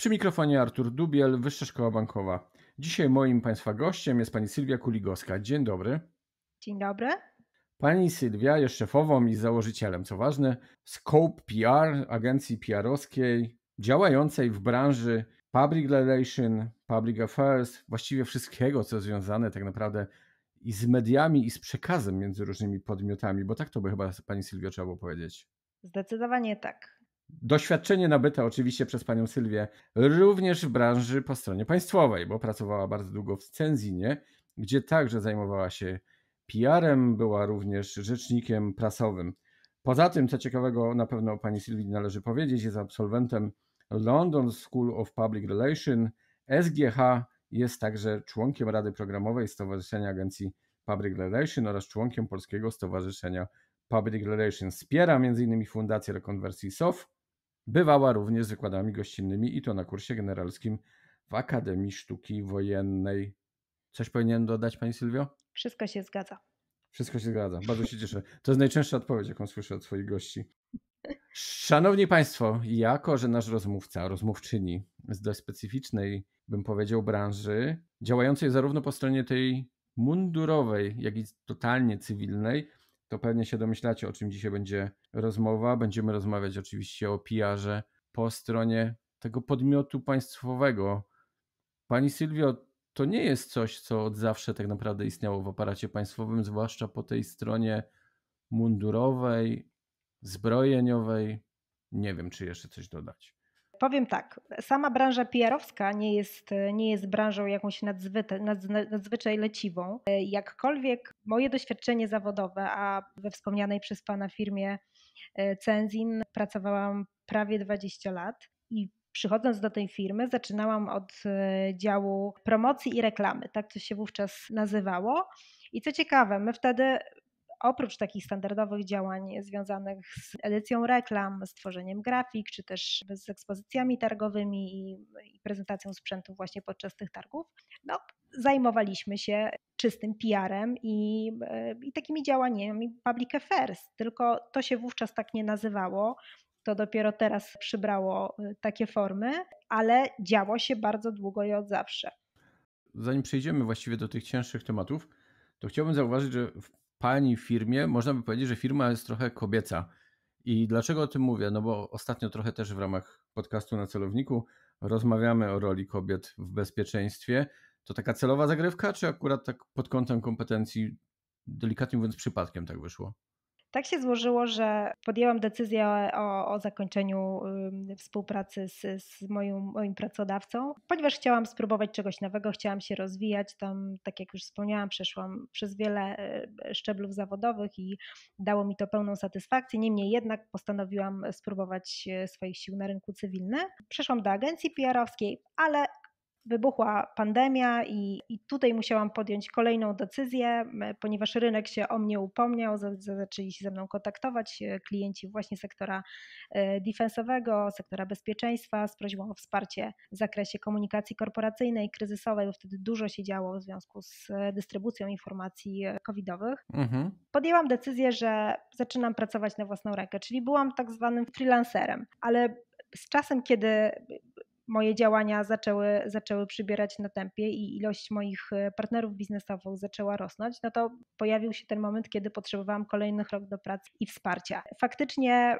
Przy mikrofonie Artur Dubiel, Wyższa Szkoła Bankowa. Dzisiaj moim Państwa gościem jest pani Sylwia Kuligowska. Dzień dobry. Dzień dobry. Pani Sylwia jest szefową i założycielem, co ważne, Scope PR, agencji PR-owskiej, działającej w branży public relations, public affairs, właściwie wszystkiego, co związane tak naprawdę i z mediami, i z przekazem między różnymi podmiotami, bo tak to by chyba pani Sylwia trzeba było powiedzieć. Zdecydowanie tak. Doświadczenie nabyte oczywiście przez panią Sylwię również w branży po stronie państwowej, bo pracowała bardzo długo w Cenzinie, gdzie także zajmowała się PR-em, była również rzecznikiem prasowym. Poza tym, co ciekawego na pewno pani Sylwii należy powiedzieć, jest absolwentem London School of Public Relations, SGH, jest także członkiem Rady Programowej Stowarzyszenia Agencji Public Relations oraz członkiem Polskiego Stowarzyszenia Public Relations. Wspiera m.in. Fundację Rekonwersji SOF, Bywała również z wykładami gościnnymi i to na kursie generalskim w Akademii Sztuki Wojennej. Coś powinien dodać Pani Sylwio? Wszystko się zgadza. Wszystko się zgadza. Bardzo się cieszę. To jest najczęstsza odpowiedź, jaką słyszę od swoich gości. Szanowni Państwo, jako że nasz rozmówca, rozmówczyni z dość specyficznej, bym powiedział, branży, działającej zarówno po stronie tej mundurowej, jak i totalnie cywilnej, to pewnie się domyślacie, o czym dzisiaj będzie rozmowa. Będziemy rozmawiać oczywiście o PR-ze po stronie tego podmiotu państwowego. Pani Sylwio, to nie jest coś, co od zawsze tak naprawdę istniało w aparacie państwowym, zwłaszcza po tej stronie mundurowej, zbrojeniowej. Nie wiem, czy jeszcze coś dodać. Powiem tak, sama branża PR-owska nie jest, nie jest branżą jakąś nadzwyte, nadzwyczaj leciwą. Jakkolwiek moje doświadczenie zawodowe, a we wspomnianej przez Pana firmie e, Cenzin pracowałam prawie 20 lat i przychodząc do tej firmy, zaczynałam od e, działu promocji i reklamy, tak to się wówczas nazywało. I co ciekawe, my wtedy oprócz takich standardowych działań związanych z edycją reklam, stworzeniem grafik, czy też z ekspozycjami targowymi i, i prezentacją sprzętu właśnie podczas tych targów, no, zajmowaliśmy się czystym PR-em i, e, i takimi działaniami public affairs, tylko to się wówczas tak nie nazywało. To dopiero teraz przybrało e, takie formy, ale działo się bardzo długo i od zawsze. Zanim przejdziemy właściwie do tych cięższych tematów, to chciałbym zauważyć, że w pani firmie, można by powiedzieć, że firma jest trochę kobieca. I dlaczego o tym mówię? No bo ostatnio trochę też w ramach podcastu na celowniku rozmawiamy o roli kobiet w bezpieczeństwie. To taka celowa zagrywka, czy akurat tak pod kątem kompetencji, delikatnie mówiąc, przypadkiem tak wyszło? Tak się złożyło, że podjęłam decyzję o, o zakończeniu współpracy z, z moim, moim pracodawcą, ponieważ chciałam spróbować czegoś nowego, chciałam się rozwijać. Tam, tak jak już wspomniałam, przeszłam przez wiele e, szczeblów zawodowych i dało mi to pełną satysfakcję. Niemniej jednak postanowiłam spróbować e, swoich sił na rynku cywilnym. Przeszłam do agencji PR-owskiej, ale wybuchła pandemia i, i, tutaj musiałam podjąć kolejną decyzję, ponieważ rynek się o mnie upomniał, zaczęli się ze mną kontaktować e, klienci właśnie sektora e, defensowego, sektora bezpieczeństwa z prośbą o wsparcie w zakresie komunikacji korporacyjnej, kryzysowej, bo wtedy dużo się działo w związku z e, dystrybucją informacji covidowych. Mhm. Podjęłam decyzję, że zaczynam pracować na własną rękę, czyli byłam tak zwanym freelancerem, ale z czasem, kiedy moje działania zaczęły, zaczęły przybierać na tempie i ilość moich e, partnerów biznesowych zaczęła rosnąć, no to pojawił się ten moment, kiedy potrzebowałam kolejnych rok do pracy i wsparcia. Faktycznie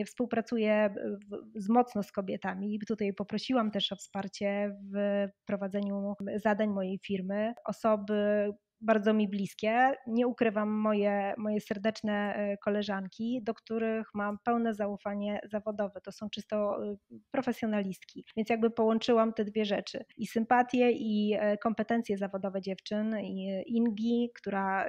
y, współpracuję e, w, z mocno z kobietami i tutaj poprosiłam też o wsparcie w prowadzeniu zadań mojej firmy. Osoby, bardzo mi bliskie. Nie ukrywam moje, moje serdeczne y, koleżanki, do których mam pełne zaufanie zawodowe. To są czysto y, profesjonalistki. Więc jakby połączyłam te dwie rzeczy. I sympatię i y, kompetencje zawodowe dziewczyn. I Ingi, która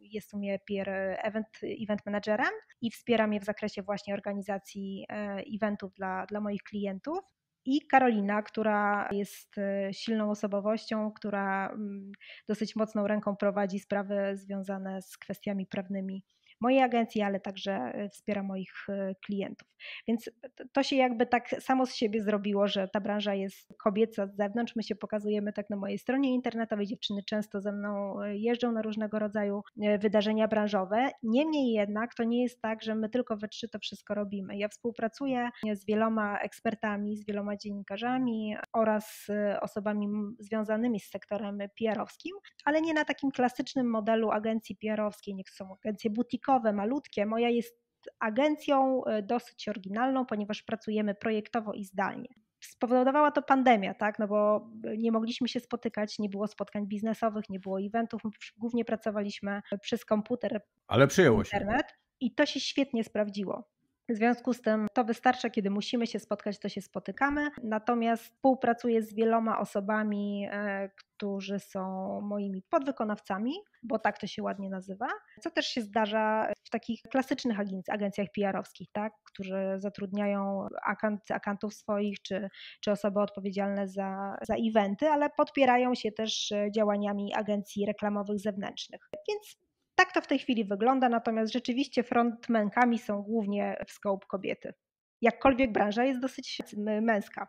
jest u mnie peer event, event managerem i wspiera mnie w zakresie właśnie organizacji eventów dla, dla moich klientów i Karolina, która jest e, silną osobowością, która mm, dosyć mocną ręką prowadzi sprawy związane z kwestiami prawnymi mojej agencji, ale także e, wspiera moich e, klientów. Więc to się jakby tak samo z siebie zrobiło, że ta branża jest kobieca z zewnątrz. My się pokazujemy tak na mojej stronie internetowej. Dziewczyny często ze mną e, jeżdżą na różnego rodzaju wydarzenia branżowe. Niemniej jednak to nie jest tak, że my tylko we trzy to wszystko robimy. Ja współpracuję z wieloma ekspertami, z wieloma dziennikarzami oraz osobami związanymi z sektorem PR-owskim, ale nie na takim klasycznym modelu agencji PR-owskiej. Niech są agencje butikowe, dodatkowe, malutkie. Moja jest agencją e, dosyć oryginalną, ponieważ pracujemy projektowo i zdalnie. Spowodowała to pandemia, tak? No bo e, nie mogliśmy się spotykać, nie było spotkań biznesowych, nie było eventów, głównie pracowaliśmy e, przez komputer. Ale przyjęło internet. się. I to się świetnie sprawdziło. W związku z tym to wystarcza, kiedy musimy się spotkać, to się spotykamy. Natomiast współpracuję z wieloma osobami, e, którzy są moimi podwykonawcami, bo tak to się ładnie nazywa, co też się zdarza w takich klasycznych agenc agencjach PR-owskich, tak? którzy zatrudniają akant, akantów swoich czy, czy osoby odpowiedzialne za, za eventy, ale podpierają się też e, działaniami agencji reklamowych zewnętrznych. Więc tak to w tej chwili wygląda, natomiast rzeczywiście frontmenkami są głównie w scope kobiety. Jakkolwiek branża jest dosyć męska.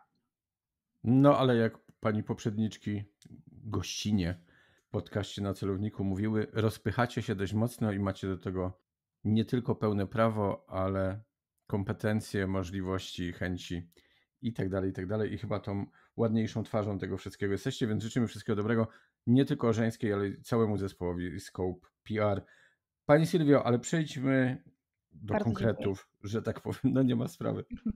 No ale jak pani poprzedniczki, gościnie w podcaście na celowniku mówiły, rozpychacie się dość mocno i macie do tego nie tylko pełne prawo, ale kompetencje, możliwości, chęci i tak dalej, i tak dalej. I chyba tą ładniejszą twarzą tego wszystkiego jesteście, więc życzymy wszystkiego dobrego nie tylko żeńskiej, ale całemu zespołowi Scope PR. Pani Sylwio, ale przejdźmy do Bardzo konkretów, dziękuję. że tak powiem, no nie ma sprawy.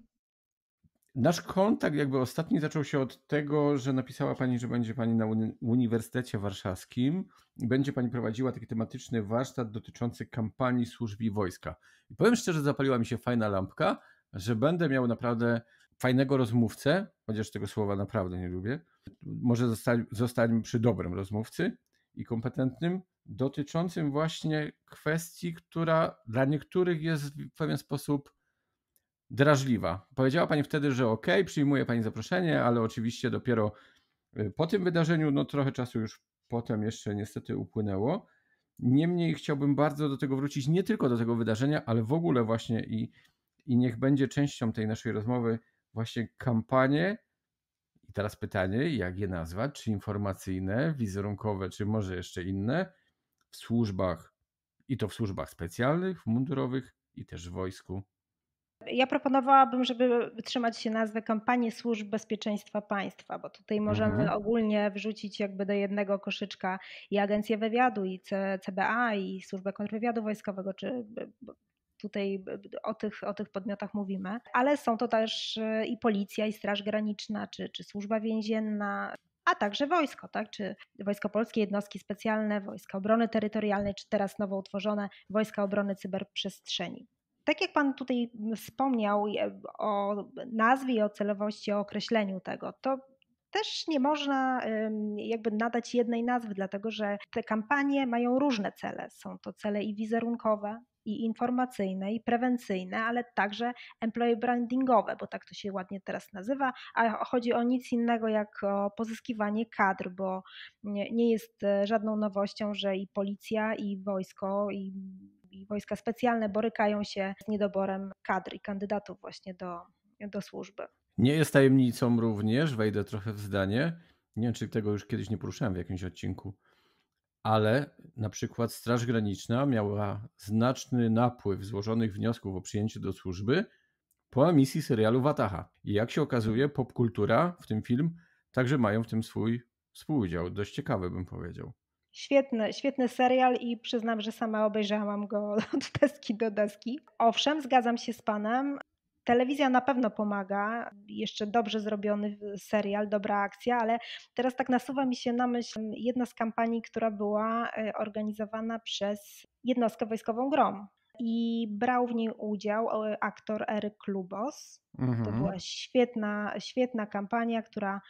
Nasz kontakt jakby ostatni zaczął się od tego, że napisała Pani, że będzie Pani na Uniwersytecie Warszawskim. Będzie Pani prowadziła taki tematyczny warsztat dotyczący kampanii służb i wojska. I powiem szczerze, zapaliła mi się fajna lampka, że będę miał naprawdę fajnego rozmówcę, chociaż tego słowa naprawdę nie lubię, może zosta zostańmy przy dobrym rozmówcy i kompetentnym, dotyczącym właśnie kwestii, która dla niektórych jest w pewien sposób drażliwa. Powiedziała Pani wtedy, że ok, przyjmuje Pani zaproszenie, ale oczywiście dopiero y, po tym wydarzeniu, no trochę czasu już potem jeszcze niestety upłynęło. Niemniej chciałbym bardzo do tego wrócić, nie tylko do tego wydarzenia, ale w ogóle właśnie i, i niech będzie częścią tej naszej rozmowy właśnie kampanie. I teraz pytanie, jak je nazwać? Czy informacyjne, wizerunkowe, czy może jeszcze inne? W służbach, i to w służbach specjalnych, w mundurowych i też w wojsku. Ja proponowałabym, żeby trzymać się nazwy kampanii służb bezpieczeństwa państwa, bo tutaj możemy mhm. ogólnie wrzucić jakby do jednego koszyczka i agencję wywiadu, i CBA, i służbę kontrwywiadu wojskowego, czy tutaj o tych, o tych podmiotach mówimy, ale są to też y, i policja, i Straż Graniczna, czy, czy Służba Więzienna, a także wojsko, tak? czy Wojsko Polskie, jednostki specjalne, Wojska Obrony Terytorialnej, czy teraz nowo utworzone Wojska Obrony Cyberprzestrzeni. Tak jak Pan tutaj wspomniał e, o nazwie i o celowości, o określeniu tego, to też nie można jakby nadać jednej nazwy, dlatego że te kampanie mają różne cele. Są to cele i wizerunkowe, i informacyjne, i prewencyjne, ale także employee brandingowe, bo tak to się ładnie teraz nazywa, a chodzi o nic innego jak o pozyskiwanie kadr, bo nie jest e, żadną nowością, że i policja, i wojsko, i i wojska specjalne borykają się z niedoborem kadr i kandydatów właśnie do, do służby. Nie jest tajemnicą również, wejdę trochę w zdanie, nie wiem czy tego już kiedyś nie poruszałem w jakimś odcinku, ale na przykład Straż Graniczna miała znaczny napływ złożonych wniosków o przyjęcie do służby po emisji serialu Wataha. I jak się okazuje, popkultura, w tym film, także mają w tym swój współudział. Dość ciekawy bym powiedział. Świetny, świetny serial i przyznam, że sama obejrzałam go od deski do deski. Owszem, zgadzam się z panem. Telewizja na pewno pomaga, jeszcze dobrze zrobiony serial, dobra akcja, ale teraz tak nasuwa mi się na myśl jedna z kampanii, która była e, organizowana przez jednostkę wojskową GROM i brał w niej udział e, aktor Eryk Klubos. Mhm. To była świetna, świetna kampania, która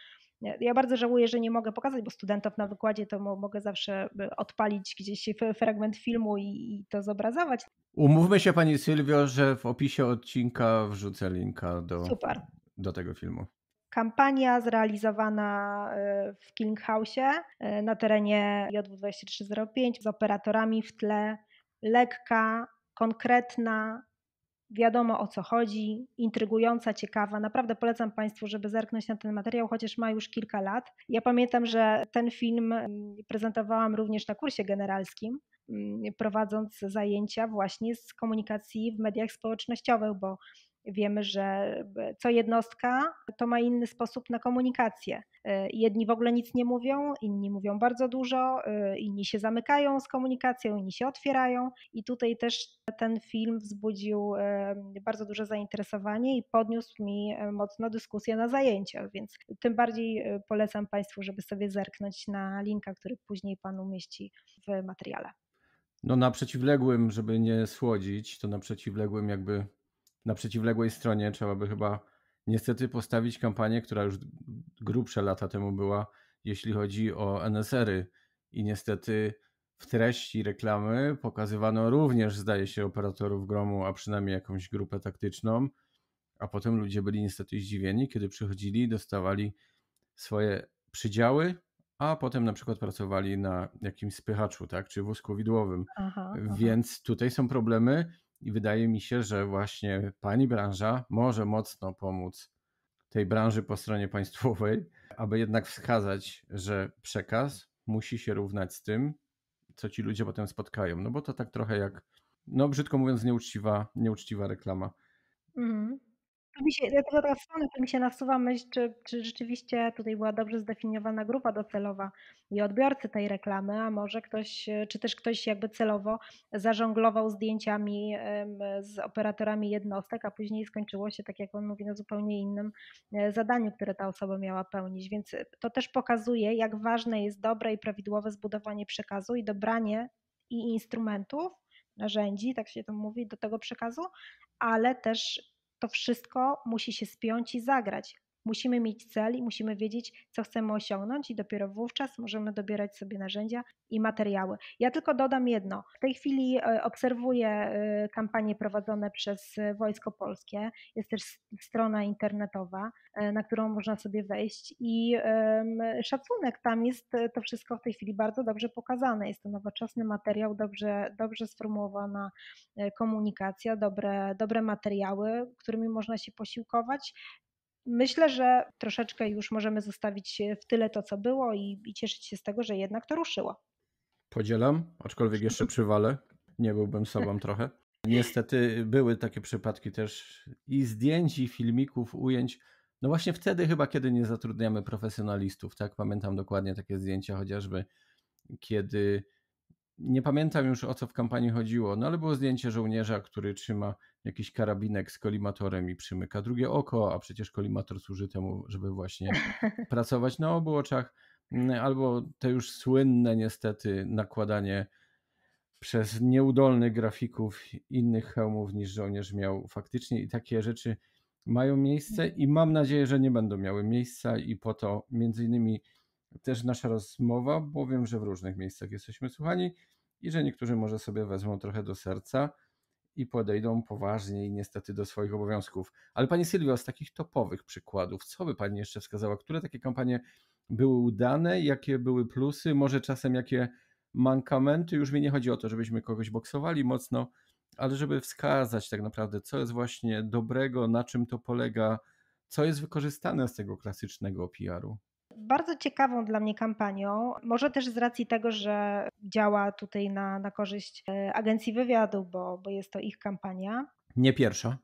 ja bardzo żałuję, że nie mogę pokazać, bo studentów na wykładzie to mogę zawsze y, odpalić gdzieś fragment filmu i, i to zobrazować. Umówmy się Pani Sylwio, że w opisie odcinka wrzucę linka do, Super. do tego filmu kampania zrealizowana y, w King House y, na terenie j 2305 z operatorami w tle, lekka, konkretna, wiadomo o co chodzi, intrygująca, ciekawa. Naprawdę polecam Państwu, żeby zerknąć na ten materiał, chociaż ma już kilka lat. Ja pamiętam, że ten film mm, prezentowałam również na kursie generalskim, mm, prowadząc zajęcia właśnie z komunikacji w mediach społecznościowych, bo Wiemy, że e, co jednostka to ma inny sposób na komunikację. E, jedni w ogóle nic nie mówią, inni mówią bardzo dużo, e, inni się zamykają z komunikacją, inni się otwierają. I tutaj też ten film wzbudził bardzo duże zainteresowanie i podniósł mi mocno dyskusję na zajęciach, więc tym bardziej polecam Państwu, żeby sobie zerknąć na linka, który później Pan umieści w materiale. No na przeciwległym, żeby nie słodzić, to na przeciwległym jakby na przeciwległej stronie trzeba by chyba niestety postawić kampanię, która już grubsze lata temu była, jeśli chodzi o NSR-y. I niestety w treści reklamy pokazywano również, zdaje się, operatorów gromu, a przynajmniej jakąś grupę taktyczną. A potem ludzie byli niestety zdziwieni, kiedy przychodzili, dostawali swoje przydziały, a potem na przykład pracowali na jakimś spychaczu, tak, czy wózku widłowym. Aha, aha. Więc tutaj są problemy i wydaje mi się, że właśnie pani branża może mocno pomóc tej branży po stronie państwowej, aby jednak wskazać, że przekaz musi się równać z tym, co ci ludzie potem spotkają. No bo to tak trochę jak, no brzydko mówiąc, nieuczciwa, nieuczciwa reklama. Mhm to mi się, teraz stanę, tak mi się nasuwa myśl, czy, czy rzeczywiście tutaj była dobrze zdefiniowana grupa docelowa i odbiorcy tej reklamy, a może ktoś, czy też ktoś jakby celowo zażonglował zdjęciami z operatorami jednostek, a później skończyło się, tak jak on mówi, na zupełnie innym e, zadaniu, które ta osoba miała pełnić. Więc to też pokazuje, jak ważne jest dobre i prawidłowe zbudowanie przekazu i dobranie i instrumentów, narzędzi, tak się to mówi, do tego przekazu, ale też to wszystko musi się spiąć i zagrać. Musimy mieć cel i musimy wiedzieć, co chcemy osiągnąć, i dopiero wówczas możemy dobierać sobie narzędzia i materiały. Ja tylko dodam jedno. W tej chwili e, obserwuję e, kampanie prowadzone przez e, Wojsko Polskie. Jest też strona internetowa, na którą można sobie wejść, i szacunek tam jest to wszystko w tej chwili bardzo dobrze pokazane. Jest to nowoczesny materiał, dobrze, dobrze sformułowana komunikacja, dobre, dobre materiały, którymi można się posiłkować Myślę, że troszeczkę już możemy zostawić w tyle to, co było i, i cieszyć się z tego, że jednak to ruszyło. Podzielam, aczkolwiek jeszcze przywalę. Nie byłbym sobą tak. trochę. Niestety były takie przypadki też i zdjęć, i filmików, ujęć. No właśnie wtedy chyba, kiedy nie zatrudniamy profesjonalistów, tak? Pamiętam dokładnie takie zdjęcia, chociażby kiedy nie pamiętam już o co w kampanii chodziło, no ale było zdjęcie żołnierza, który trzyma jakiś karabinek z kolimatorem i przymyka drugie oko, a przecież kolimator służy temu, żeby właśnie pracować na obu oczach. Mm, albo te już słynne niestety nakładanie przez nieudolnych grafików innych hełmów niż żołnierz miał faktycznie i takie rzeczy mają miejsce i mam nadzieję, że nie będą miały miejsca i po to między innymi też nasza rozmowa, bo wiem, że w różnych miejscach jesteśmy słuchani i że niektórzy może sobie wezmą trochę do serca i podejdą poważniej niestety do swoich obowiązków. Ale Pani Sylwio, z takich topowych przykładów, co by Pani jeszcze wskazała? Które takie kampanie były udane? Jakie były plusy? Może czasem jakie mankamenty? Już mi nie chodzi o to, żebyśmy kogoś boksowali mocno, ale żeby wskazać tak naprawdę, co jest właśnie dobrego, na czym to polega, co jest wykorzystane z tego klasycznego PR-u. Bardzo ciekawą dla mnie kampanią, może też z racji tego, że działa tutaj na, na korzyść e, agencji wywiadu, bo, bo jest to ich kampania. Nie pierwsza.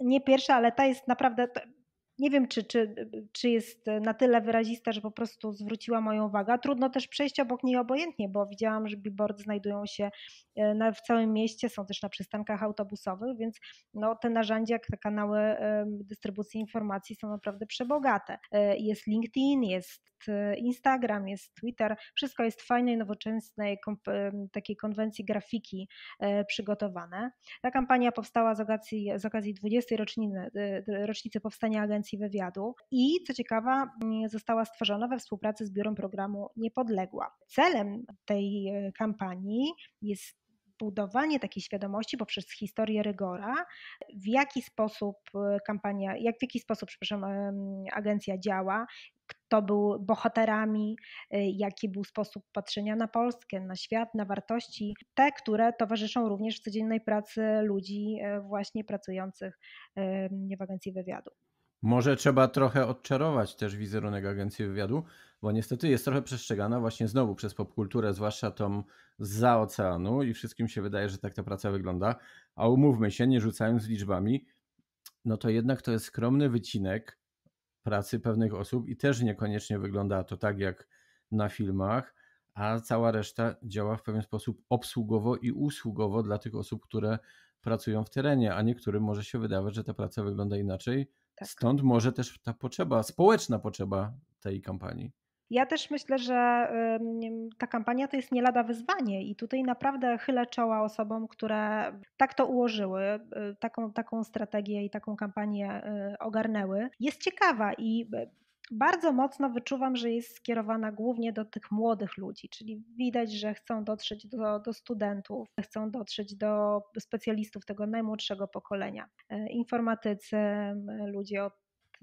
Nie pierwsza, ale ta jest naprawdę, nie wiem, czy, czy, czy jest na tyle wyrazista, że po prostu zwróciła moją uwagę. Trudno też przejść obok niej obojętnie, bo widziałam, że billboardy znajdują się e, na, w całym mieście, są też na przystankach autobusowych, więc no, te narzędzia, te kanały e, dystrybucji informacji są naprawdę przebogate. E, jest LinkedIn, jest Instagram, jest Twitter, wszystko jest w fajnej, nowoczesnej takiej konwencji grafiki przygotowane. Ta kampania powstała z okazji, z okazji 20. Rocznicy, rocznicy powstania agencji Agencji Wywiadu i co ciekawa została stworzona we współpracy z Biurem Programu Niepodległa. Celem tej e, kampanii jest budowanie takiej świadomości poprzez historię rygora, w jaki sposób e, kampania, jak w jaki sposób, przepraszam, e, agencja działa, kto był bohaterami, jaki był sposób patrzenia na Polskę, na świat, na wartości, te, które towarzyszą również w codziennej pracy ludzi właśnie pracujących w agencji wywiadu. Może trzeba trochę odczarować też wizerunek agencji wywiadu, bo niestety jest trochę przestrzegana właśnie znowu przez popkulturę, zwłaszcza tą za oceanu i wszystkim się wydaje, że tak ta praca wygląda. A umówmy się, nie rzucając liczbami, no to jednak to jest skromny wycinek pracy pewnych osób i też niekoniecznie wygląda to tak jak na filmach, a cała reszta działa w pewien sposób obsługowo i usługowo dla tych osób, które pracują w terenie, a niektórym może się wydawać, że ta praca wygląda inaczej. Tak. Stąd może też ta potrzeba, społeczna potrzeba tej kampanii. Ja też myślę, że ta kampania to jest nie lada wyzwanie i tutaj naprawdę chylę czoła osobom, które tak to ułożyły, y, taką, taką strategię i taką kampanię y, ogarnęły. Jest ciekawa i bardzo mocno wyczuwam, że jest skierowana głównie do tych młodych ludzi, czyli widać, że chcą dotrzeć do, do, studentów, chcą dotrzeć do specjalistów tego najmłodszego pokolenia, e, informatycy, ludzie od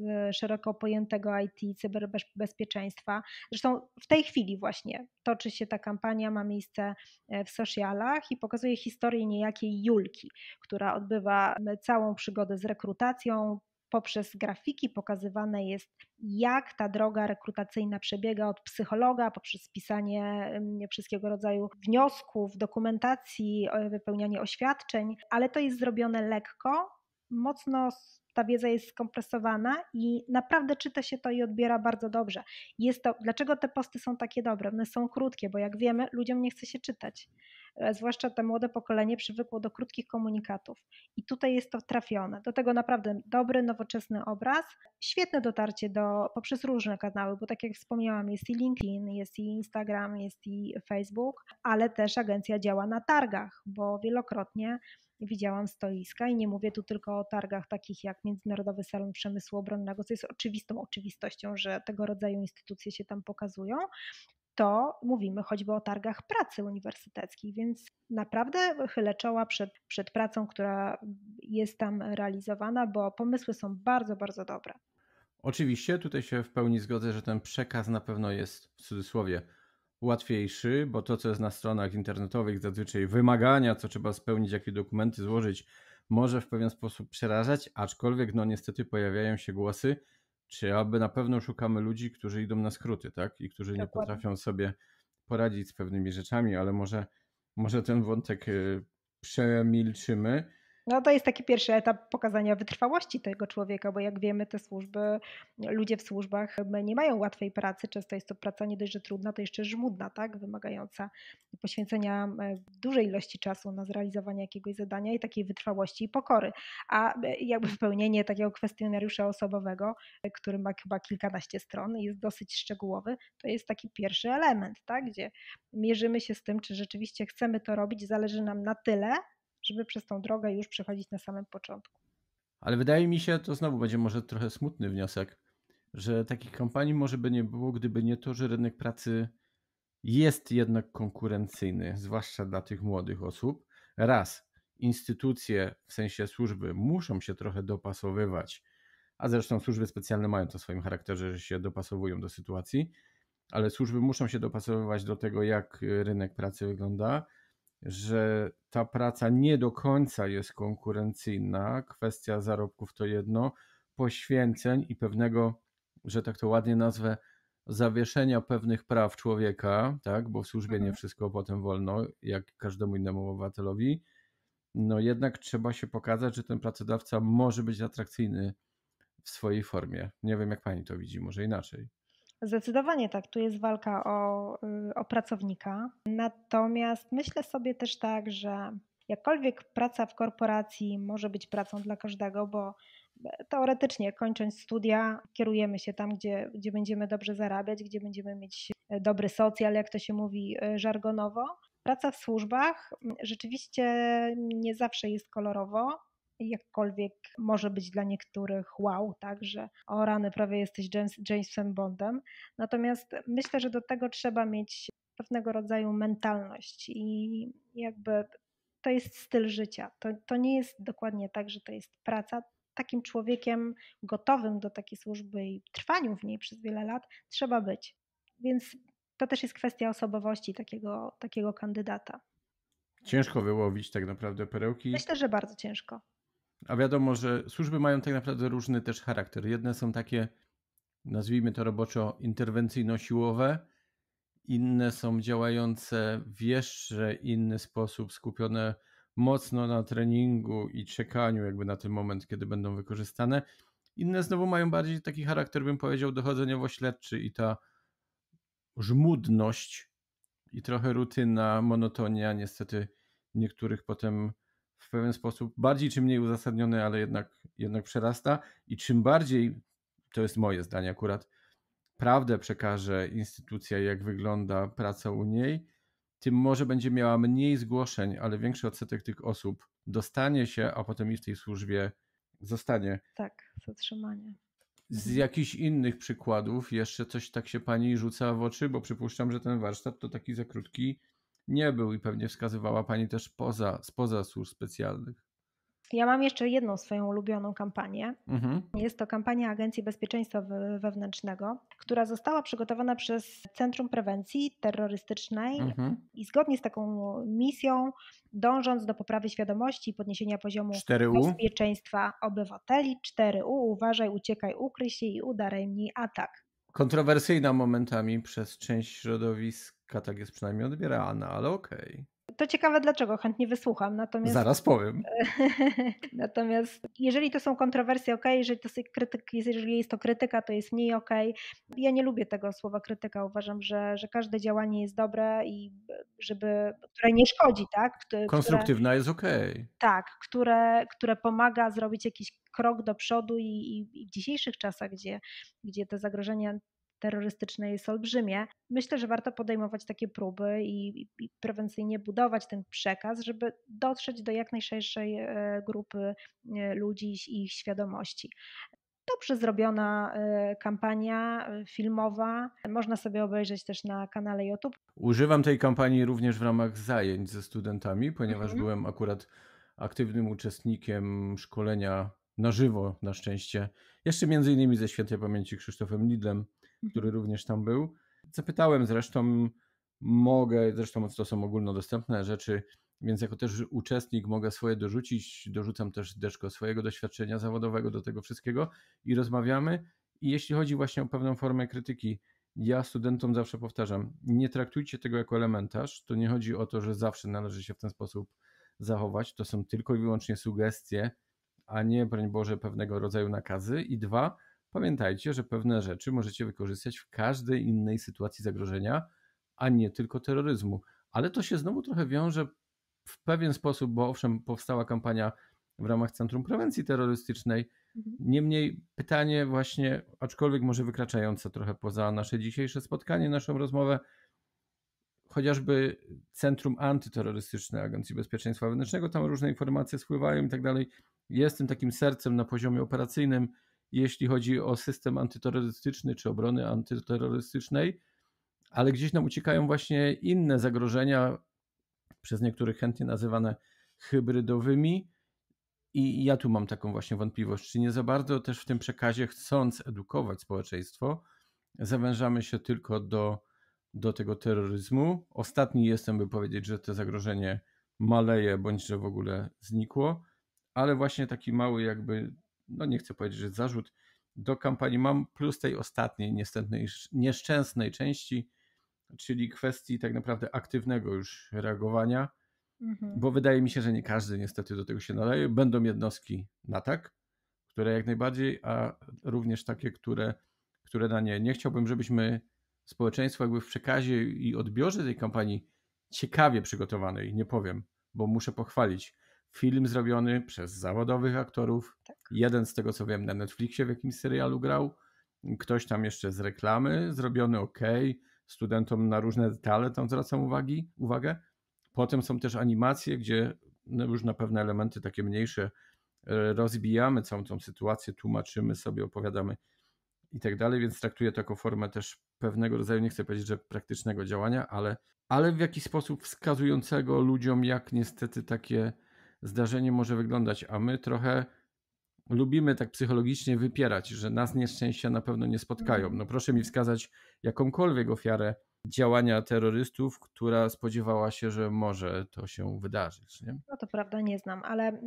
e, szeroko pojętego IT, cyberbezpieczeństwa. Zresztą w tej chwili właśnie toczy się ta kampania, ma miejsce e, w socialach i pokazuje historię niejakiej Julki, która odbywa całą przygodę z rekrutacją, poprzez grafiki pokazywane jest, jak ta droga rekrutacyjna przebiega od psychologa, poprzez pisanie wszystkiego rodzaju wniosków, dokumentacji, e, wypełnianie oświadczeń, ale to jest zrobione lekko, mocno ta wiedza jest skompresowana i naprawdę czyta się to i odbiera bardzo dobrze. Jest to, dlaczego te posty są takie dobre? One są krótkie, bo jak wiemy, ludziom nie chce się czytać. E, zwłaszcza te młode pokolenie przywykło do krótkich komunikatów. I tutaj jest to trafione. Do tego naprawdę dobry, nowoczesny obraz, świetne dotarcie do, poprzez różne kanały, bo tak jak wspomniałam, jest i LinkedIn, jest i Instagram, jest i Facebook, ale też agencja działa na targach, bo wielokrotnie widziałam stoiska i nie mówię tu tylko o targach takich jak Międzynarodowy Salon Przemysłu Obronnego, co jest oczywistą oczywistością, że tego rodzaju instytucje się tam pokazują, to mówimy choćby o targach pracy uniwersyteckiej, więc naprawdę chylę czoła przed, przed pracą, która jest tam realizowana, bo pomysły są bardzo, bardzo dobre. Oczywiście, tutaj się w pełni zgodzę, że ten przekaz na pewno jest w cudzysłowie łatwiejszy, bo to, co jest na stronach internetowych, zazwyczaj wymagania, co trzeba spełnić, jakie dokumenty złożyć, może w pewien sposób przerażać, aczkolwiek no niestety pojawiają się głosy, czy aby na pewno szukamy ludzi, którzy idą na skróty, tak? I którzy Dokładnie. nie potrafią sobie poradzić z pewnymi rzeczami, ale może, może ten wątek y, przemilczymy. No to jest taki pierwszy etap pokazania wytrwałości tego człowieka, bo jak wiemy, te służby, ludzie w służbach e, nie mają łatwej pracy. Często jest to praca nie dość, że trudna, to jeszcze żmudna, tak? Wymagająca poświęcenia e, dużej ilości czasu na zrealizowanie jakiegoś zadania i takiej wytrwałości i pokory. A e, jakby wypełnienie takiego kwestionariusza osobowego, który ma chyba kilkanaście stron i jest dosyć szczegółowy, to jest taki pierwszy element, tak? Gdzie mierzymy się z tym, czy rzeczywiście chcemy to robić, zależy nam na tyle, żeby przez tą drogę już przechodzić na samym początku. Ale wydaje mi się, to znowu będzie może trochę smutny wniosek, że takich kampanii może by nie było, gdyby nie to, że rynek pracy jest jednak konkurencyjny, zwłaszcza dla tych młodych osób. Raz, instytucje w sensie służby muszą się trochę dopasowywać, a zresztą służby specjalne mają to w swoim charakterze, że się dopasowują do sytuacji, ale służby muszą się dopasowywać do tego, jak rynek pracy wygląda że ta praca nie do końca jest konkurencyjna. Kwestia zarobków to jedno, poświęceń i pewnego, że tak to ładnie nazwę, zawieszenia pewnych praw człowieka, tak, bo w służbie nie mhm. wszystko potem wolno, jak każdemu innemu obywatelowi. No jednak trzeba się pokazać, że ten pracodawca może być atrakcyjny w swojej formie. Nie wiem, jak pani to widzi, może inaczej. Zdecydowanie tak, tu jest walka o, y, o pracownika. Natomiast myślę sobie też tak, że jakkolwiek praca w korporacji może być pracą dla każdego, bo teoretycznie kończąc studia kierujemy się tam, gdzie, gdzie będziemy dobrze zarabiać, gdzie będziemy mieć y, dobry socjal, jak to się mówi y, żargonowo. Praca w służbach mm, rzeczywiście nie zawsze jest kolorowo, jakkolwiek może być dla niektórych wow, tak, że o rany, prawie jesteś James, Jamesem Bondem. Natomiast myślę, że do tego trzeba mieć pewnego rodzaju mentalność i jakby to jest styl życia. To, to nie jest dokładnie tak, że to jest praca. Takim człowiekiem gotowym do takiej służby i trwaniu w niej przez wiele lat trzeba być. Więc to też jest kwestia osobowości takiego, takiego kandydata. Ciężko wyłowić tak naprawdę perełki. Myślę, że bardzo ciężko. A wiadomo, że służby mają tak naprawdę różny też charakter. Jedne są takie, nazwijmy to roboczo, interwencyjno-siłowe, inne są działające w jeszcze inny sposób, skupione mocno na treningu i czekaniu, jakby na ten moment, kiedy będą wykorzystane. Inne znowu mają bardziej taki charakter, bym powiedział, dochodzeniowo-śledczy i ta żmudność i trochę rutyna, monotonia niestety niektórych potem w pewien sposób bardziej czy mniej uzasadniony, ale jednak, jednak przerasta. I czym bardziej, to jest moje zdanie akurat, prawdę przekaże instytucja, jak wygląda praca u niej, tym może będzie miała mniej zgłoszeń, ale większy odsetek tych osób dostanie się, a potem i w tej służbie zostanie. Tak, zatrzymanie. Z jakichś innych przykładów jeszcze coś tak się pani rzuca w oczy, bo przypuszczam, że ten warsztat to taki za krótki nie był i pewnie wskazywała Pani też poza, spoza służb specjalnych. Ja mam jeszcze jedną swoją ulubioną kampanię. Mhm. Jest to kampania Agencji Bezpieczeństwa Wewnętrznego, która została przygotowana przez Centrum Prewencji Terrorystycznej mhm. i zgodnie z taką misją, dążąc do poprawy świadomości i podniesienia poziomu 4U. bezpieczeństwa obywateli, 4U, uważaj, uciekaj, ukryj się i udaremnij atak kontrowersyjna momentami przez część środowisk tak jest przynajmniej odbierana, ale okej. Okay. To ciekawe dlaczego, chętnie wysłucham. Natomiast... Zaraz powiem. Natomiast jeżeli to są kontrowersje, ok, jeżeli, to jest krytyk, jeżeli jest to krytyka, to jest mniej ok. Ja nie lubię tego słowa krytyka. Uważam, że, że każde działanie jest dobre i żeby, które nie szkodzi, tak? Które, Konstruktywna jest ok. Tak, które, które pomaga zrobić jakiś krok do przodu i, i, w dzisiejszych czasach, gdzie, gdzie te zagrożenia terrorystyczne jest olbrzymie. Myślę, że warto podejmować takie próby i, i prewencyjnie budować ten przekaz, żeby dotrzeć do jak najszerszej e, grupy e, ludzi i ich świadomości dobrze zrobiona e, kampania filmowa. Można sobie obejrzeć też na kanale YouTube. Używam tej kampanii również w ramach zajęć ze studentami, ponieważ mhm. byłem akurat aktywnym uczestnikiem szkolenia na żywo, na szczęście. Jeszcze między innymi ze świętej pamięci Krzysztofem Lidlem, Mhm. który również tam był. Zapytałem zresztą, mogę, zresztą to są ogólnodostępne rzeczy, więc jako też uczestnik mogę swoje dorzucić, dorzucam też deszko swojego doświadczenia zawodowego do tego wszystkiego i rozmawiamy. I jeśli chodzi właśnie o pewną formę krytyki, ja studentom zawsze powtarzam, nie traktujcie tego jako elementarz, to nie chodzi o to, że zawsze należy się w ten sposób zachować, to są tylko i wyłącznie sugestie, a nie, broń Boże, pewnego rodzaju nakazy. I dwa, Pamiętajcie, że pewne rzeczy możecie wykorzystać w każdej innej sytuacji zagrożenia, a nie tylko terroryzmu. Ale to się znowu trochę wiąże w pewien sposób, bo owszem, powstała kampania w ramach Centrum Prewencji Terrorystycznej. Mhm. Niemniej pytanie, właśnie, aczkolwiek może wykraczające trochę poza nasze dzisiejsze spotkanie, naszą rozmowę, chociażby Centrum Antyterrorystyczne Agencji Bezpieczeństwa Wewnętrznego, tam różne informacje spływają i tak dalej. Jestem takim sercem na poziomie operacyjnym jeśli chodzi o system antyterrorystyczny czy obrony antyterrorystycznej, ale gdzieś nam uciekają właśnie inne zagrożenia, przez niektórych chętnie nazywane hybrydowymi. I ja tu mam taką właśnie wątpliwość, czy nie za bardzo też w tym przekazie, chcąc edukować społeczeństwo, zawężamy się tylko do, do tego terroryzmu. Ostatni jestem, by powiedzieć, że to zagrożenie maleje bądź że w ogóle znikło, ale właśnie taki mały jakby no nie chcę powiedzieć, że zarzut do kampanii mam, plus tej ostatniej, niestety nieszczęsnej części, czyli kwestii tak naprawdę aktywnego już reagowania, mhm. bo wydaje mi się, że nie każdy niestety do tego się nadaje. Będą jednostki na tak, które jak najbardziej, a również takie, które, które na nie. Nie chciałbym, żebyśmy społeczeństwo jakby w przekazie i odbiorze tej kampanii ciekawie przygotowanej, nie powiem, bo muszę pochwalić. Film zrobiony przez zawodowych aktorów, Jeden z tego co wiem na Netflixie w jakimś serialu mhm. grał. Ktoś tam jeszcze z reklamy, zrobiony ok. Studentom na różne detale tam zwracam uwagi, uwagę. Potem są też animacje, gdzie no, już na pewne elementy takie mniejsze e, rozbijamy całą tą sytuację, tłumaczymy sobie, opowiadamy i tak dalej, więc traktuję to jako formę też pewnego rodzaju, nie chcę powiedzieć, że praktycznego działania, ale, ale w jakiś sposób wskazującego ludziom, jak niestety takie zdarzenie może wyglądać, a my trochę lubimy tak psychologicznie wypierać, że nas nieszczęścia na pewno nie spotkają. No proszę mi wskazać jakąkolwiek ofiarę działania terrorystów, która spodziewała się, że może to się wydarzyć. Nie? No to prawda, nie znam, ale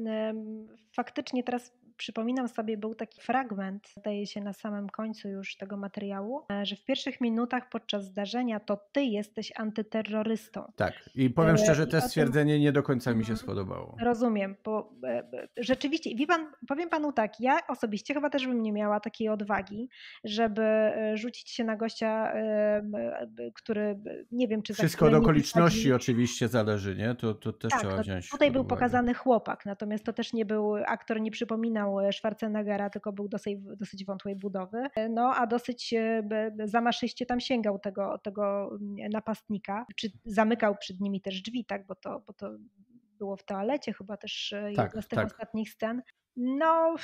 faktycznie teraz przypominam sobie, był taki fragment, zdaje się na samym końcu już tego materiału, e, że w pierwszych minutach podczas zdarzenia to ty jesteś antyterrorystą. Tak, i powiem e, szczerze, to stwierdzenie tym... nie do końca mi się mhm. spodobało. Rozumiem, bo e, rzeczywiście, wie pan, powiem panu tak, ja osobiście chyba też bym nie miała takiej odwagi, żeby rzucić się na gościa, który nie wiem, czy Wszystko od okoliczności wysadzi... oczywiście zależy, nie? To, to też tak, trzeba no wziąć. tutaj był uwagę. pokazany chłopak, natomiast to też nie był aktor, nie przypominał miał e, Schwarzeneggera, tylko był dosyć, dosyć wątłej budowy. E, no a dosyć e, zamaszyście tam sięgał tego, tego mm, napastnika, czy zamykał przed nimi też drzwi, tak? Bo to, bo to było w toalecie chyba też tak, jedna z tych tak. ostatnich scen. No,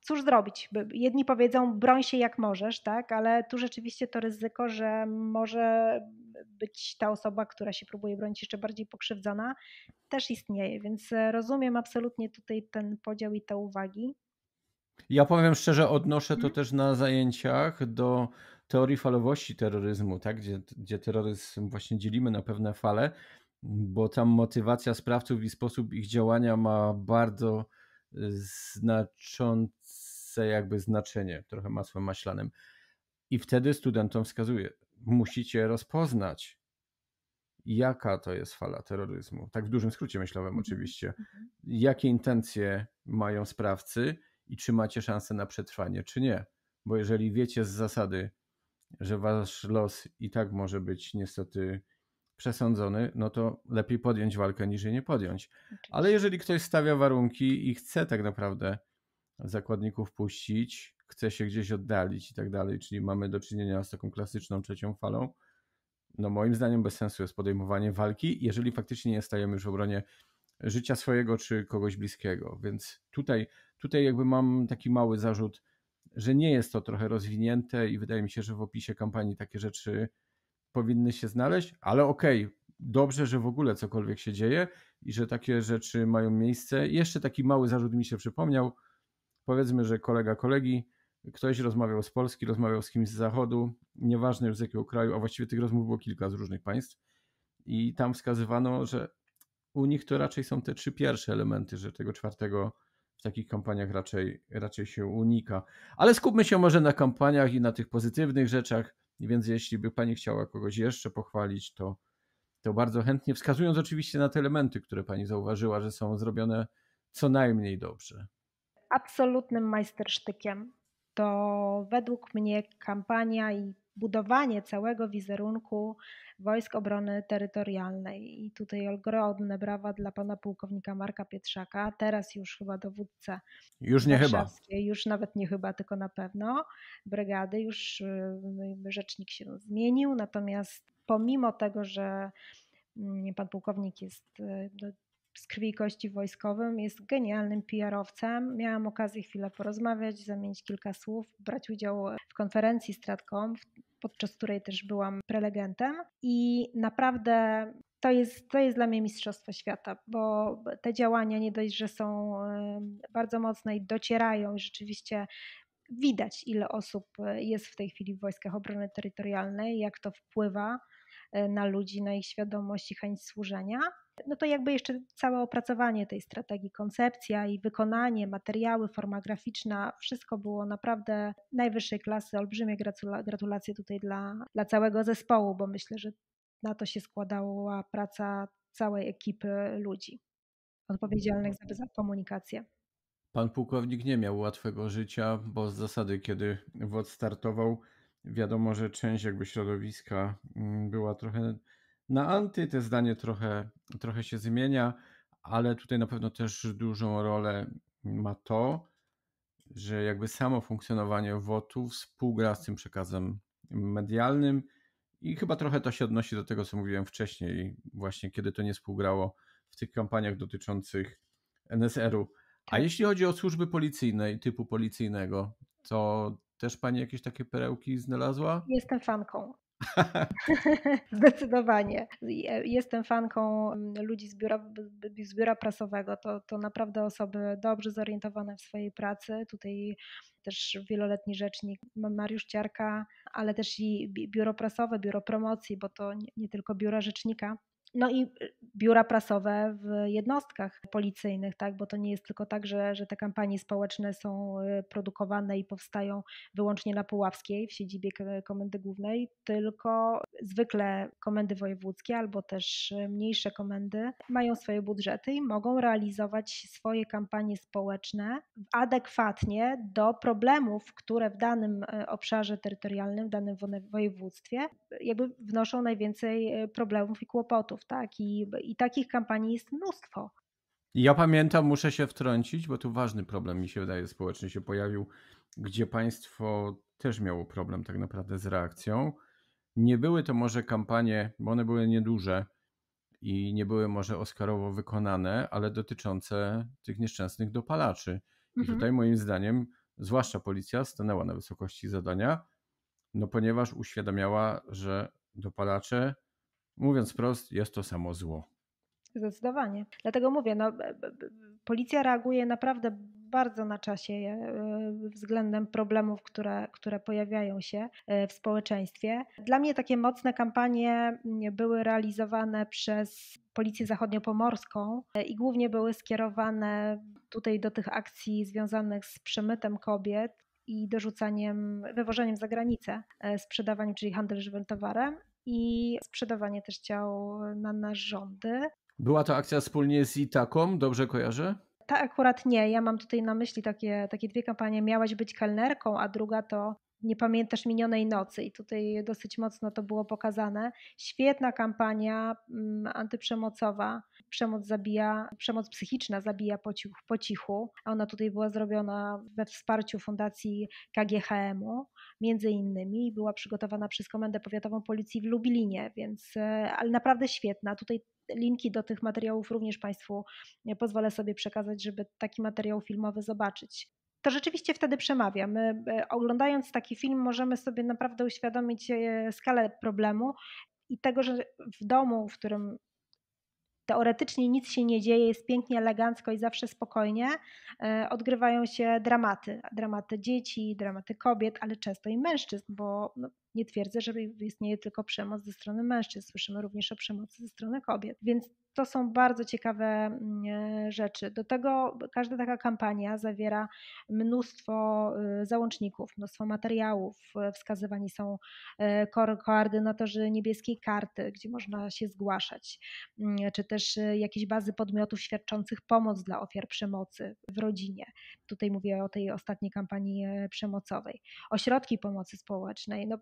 cóż zrobić? Jedni powiedzą, broń się jak możesz, tak? ale tu rzeczywiście to ryzyko, że może być ta osoba, która się próbuje bronić, jeszcze bardziej pokrzywdzona, też istnieje. Więc e, rozumiem absolutnie tutaj ten podział i te uwagi. Ja powiem szczerze, odnoszę to mhm. też na zajęciach do teorii falowości terroryzmu, tak? gdzie, gdzie terroryzm właśnie dzielimy na pewne fale, bo tam motywacja sprawców i sposób ich działania ma bardzo e, znaczący matematyce jakby znaczenie, trochę masłem maślanym. I wtedy studentom wskazuje, musicie rozpoznać, jaka to jest fala terroryzmu. Tak w dużym skrócie myślowym mhm, oczywiście. Mhm. Jakie intencje mają sprawcy i czy macie szansę na przetrwanie, czy nie. Bo jeżeli wiecie z zasady, że wasz los i tak może być niestety przesądzony, no to lepiej podjąć walkę niż jej nie podjąć. Ale jeżeli ktoś stawia warunki i chce tak naprawdę zakładników puścić, chce się gdzieś oddalić i tak dalej, czyli mamy do czynienia z taką klasyczną trzecią falą. No moim zdaniem bez sensu jest podejmowanie walki, jeżeli faktycznie nie stajemy już w obronie życia swojego czy kogoś bliskiego, więc tutaj, tutaj jakby mam taki mały zarzut, że nie jest to trochę rozwinięte i wydaje mi się, że w opisie kampanii takie rzeczy powinny się znaleźć, ale okej, okay, dobrze, że w ogóle cokolwiek się dzieje i że takie rzeczy mają miejsce. Jeszcze taki mały zarzut mi się przypomniał, powiedzmy, że kolega kolegi, ktoś rozmawiał z Polski, rozmawiał z kimś z Zachodu, nieważne już z jakiego kraju, a właściwie tych rozmów było kilka z różnych państw i tam wskazywano, że u nich to raczej są te trzy pierwsze elementy, że tego czwartego w takich kampaniach raczej, raczej się unika. Ale skupmy się może na kampaniach i na tych pozytywnych rzeczach, więc jeśli by Pani chciała kogoś jeszcze pochwalić, to, to bardzo chętnie, wskazując oczywiście na te elementy, które Pani zauważyła, że są zrobione co najmniej dobrze absolutnym majstersztykiem. To według mnie kampania i budowanie całego wizerunku Wojsk Obrony Terytorialnej. I tutaj ogromne brawa dla pana pułkownika Marka Pietrzaka, teraz już chyba dowódcę. Już nie chyba. Już nawet nie chyba, tylko na pewno brygady, już y, y, rzecznik się zmienił, natomiast pomimo tego, że mm, pan pułkownik jest y, no, z krwi i kości wojskowym, jest genialnym PR-owcem. Miałam okazję chwilę porozmawiać, zamienić kilka słów, brać udział w konferencji Stratcom, podczas której też byłam prelegentem i naprawdę to jest, to jest dla mnie Mistrzostwo Świata, bo te działania nie dość, że są bardzo mocne i docierają i rzeczywiście widać, ile osób e, jest w tej chwili w Wojskach Obrony Terytorialnej, jak to wpływa E, na ludzi, na ich świadomość i chęć służenia. No to jakby jeszcze całe opracowanie tej strategii, koncepcja i wykonanie, materiały, forma graficzna, wszystko było naprawdę najwyższej klasy. Olbrzymie gratulacje tutaj dla, dla całego zespołu, bo myślę, że na to się składała praca całej ekipy ludzi odpowiedzialnych za, za komunikację. Pan pułkownik nie miał łatwego życia, bo z zasady, kiedy WOD startował, Wiadomo, że część jakby środowiska mm, była trochę na anty, te zdanie trochę, trochę się zmienia, ale tutaj na pewno też dużą rolę ma to, że jakby samo funkcjonowanie WOT-u współgra z tym przekazem medialnym i chyba trochę to się odnosi do tego, co mówiłem wcześniej, właśnie kiedy to nie współgrało w tych kampaniach dotyczących NSR-u. A tak. jeśli chodzi o służby policyjne i typu policyjnego, to też Pani jakieś takie perełki znalazła? Jestem fanką. Zdecydowanie. Jestem fanką mm, ludzi z biura, z biura prasowego. To, to naprawdę osoby dobrze zorientowane w swojej pracy. Tutaj też wieloletni rzecznik Mariusz Ciarka, ale też i biuro prasowe, biuro promocji, bo to nie, nie tylko biura rzecznika no i y, biura prasowe w jednostkach policyjnych, tak? bo to nie jest tylko tak, że, że te kampanie społeczne są y, produkowane i powstają wyłącznie na Puławskiej w siedzibie Komendy Głównej, tylko zwykle komendy wojewódzkie albo też y, mniejsze komendy mają swoje budżety i mogą realizować swoje kampanie społeczne adekwatnie do problemów, które w danym obszarze terytorialnym, w danym województwie jakby wnoszą najwięcej problemów i kłopotów tak? I, I takich kampanii jest mnóstwo. Ja pamiętam, muszę się wtrącić, bo tu ważny problem mi się wydaje społeczny się pojawił, gdzie państwo też miało problem tak naprawdę z reakcją. Nie były to może kampanie, bo one były nieduże i nie były może oskarowo wykonane, ale dotyczące tych nieszczęsnych dopalaczy. I mhm. tutaj moim zdaniem, zwłaszcza policja stanęła na wysokości zadania, no ponieważ uświadamiała, że dopalacze Mówiąc wprost, jest to samo zło. Zdecydowanie. Dlatego mówię, no, policja reaguje naprawdę bardzo na czasie e, względem problemów, które, które pojawiają się e, w społeczeństwie. Dla mnie takie mocne kampanie mm, były realizowane przez Policję Zachodniopomorską e, i głównie były skierowane tutaj do tych akcji związanych z przemytem kobiet i dorzucaniem, wywożeniem za granicę, sprzedawaniem, czyli handel żywym towarem i sprzedawanie też ciał na narządy. Była to akcja wspólnie z Itaką, dobrze kojarzę? Ta akurat nie, ja mam tutaj na myśli takie, takie dwie kampanie. Miałaś być kelnerką, a druga to nie pamiętasz minionej nocy i tutaj dosyć mocno to było pokazane. Świetna kampania m, mm, antyprzemocowa, przemoc zabija, przemoc psychiczna zabija po cichu, po cichu a ona tutaj była zrobiona we wsparciu Fundacji KGHM-u, między innymi i była przygotowana przez Komendę Powiatową Policji w Lublinie, więc e, ale naprawdę świetna. Tutaj linki do tych materiałów również Państwu e, pozwolę sobie przekazać, żeby taki materiał filmowy zobaczyć to rzeczywiście wtedy przemawia. My, e, oglądając taki film, możemy sobie naprawdę uświadomić skalę problemu i tego, że w domu, w którym teoretycznie nic się nie dzieje, jest pięknie, elegancko i zawsze spokojnie, e, odgrywają się dramaty. Dramaty dzieci, dramaty kobiet, ale często i mężczyzn, bo no, nie twierdzę, że istnieje tylko przemoc ze strony mężczyzn, słyszymy również o przemocy ze strony kobiet. Więc to są bardzo ciekawe mm, e, rzeczy. Do tego każda taka kampania zawiera mnóstwo y, załączników, mnóstwo materiałów. Wskazywani są e, koordynatorzy niebieskiej karty, gdzie można się zgłaszać, mm, czy też e, jakieś bazy podmiotów świadczących pomoc dla ofiar przemocy w rodzinie. Tutaj mówię o tej ostatniej kampanii przemocowej. Ośrodki pomocy społecznej. No,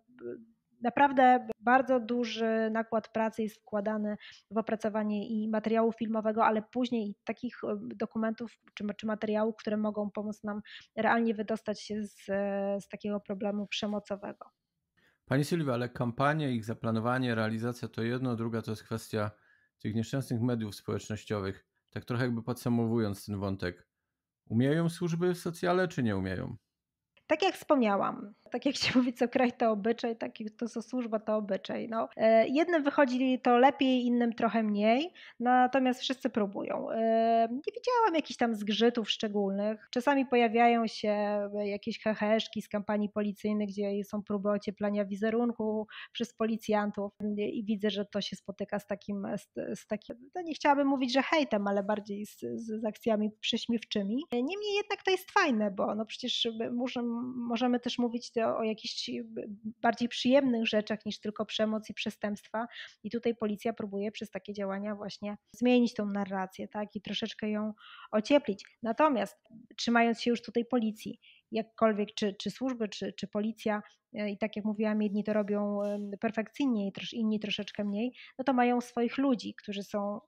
Naprawdę bardzo duży nakład pracy jest wkładany w opracowanie i materiału filmowego, ale później i takich e, dokumentów czy, czy materiałów, które mogą pomóc nam realnie wydostać się z, z takiego problemu przemocowego. Pani Sylwia, ale kampanie, ich zaplanowanie, realizacja to jedno, druga to jest kwestia tych nieszczęsnych mediów społecznościowych. Tak trochę jakby podsumowując ten wątek. Umieją służby socjalne, czy nie umieją? Tak jak wspomniałam, tak jak się mówi, co kraj to obyczaj, tak to co służba to obyczaj. No, e, jednym wychodzi to lepiej, innym trochę mniej, natomiast wszyscy próbują. E, nie widziałam jakichś tam zgrzytów szczególnych. Czasami pojawiają się e, jakieś heheszki z kampanii policyjnych, gdzie są próby ocieplania wizerunku przez policjantów i widzę, że to się spotyka z takim, z, z takim no nie chciałabym mówić, że hejtem, ale bardziej z, z akcjami prześmiewczymi. Niemniej jednak to jest fajne, bo no przecież możemy, możemy też mówić o, o jakichś bardziej przyjemnych rzeczach niż tylko przemoc i przestępstwa. I tutaj policja próbuje przez takie działania właśnie zmienić tą narrację tak? i troszeczkę ją ocieplić. Natomiast trzymając się już tutaj policji, jakkolwiek, czy, czy służby, czy, czy policja, e, i tak jak mówiłam, jedni to robią perfekcyjnie, inni troszeczkę mniej, no to mają swoich ludzi, którzy są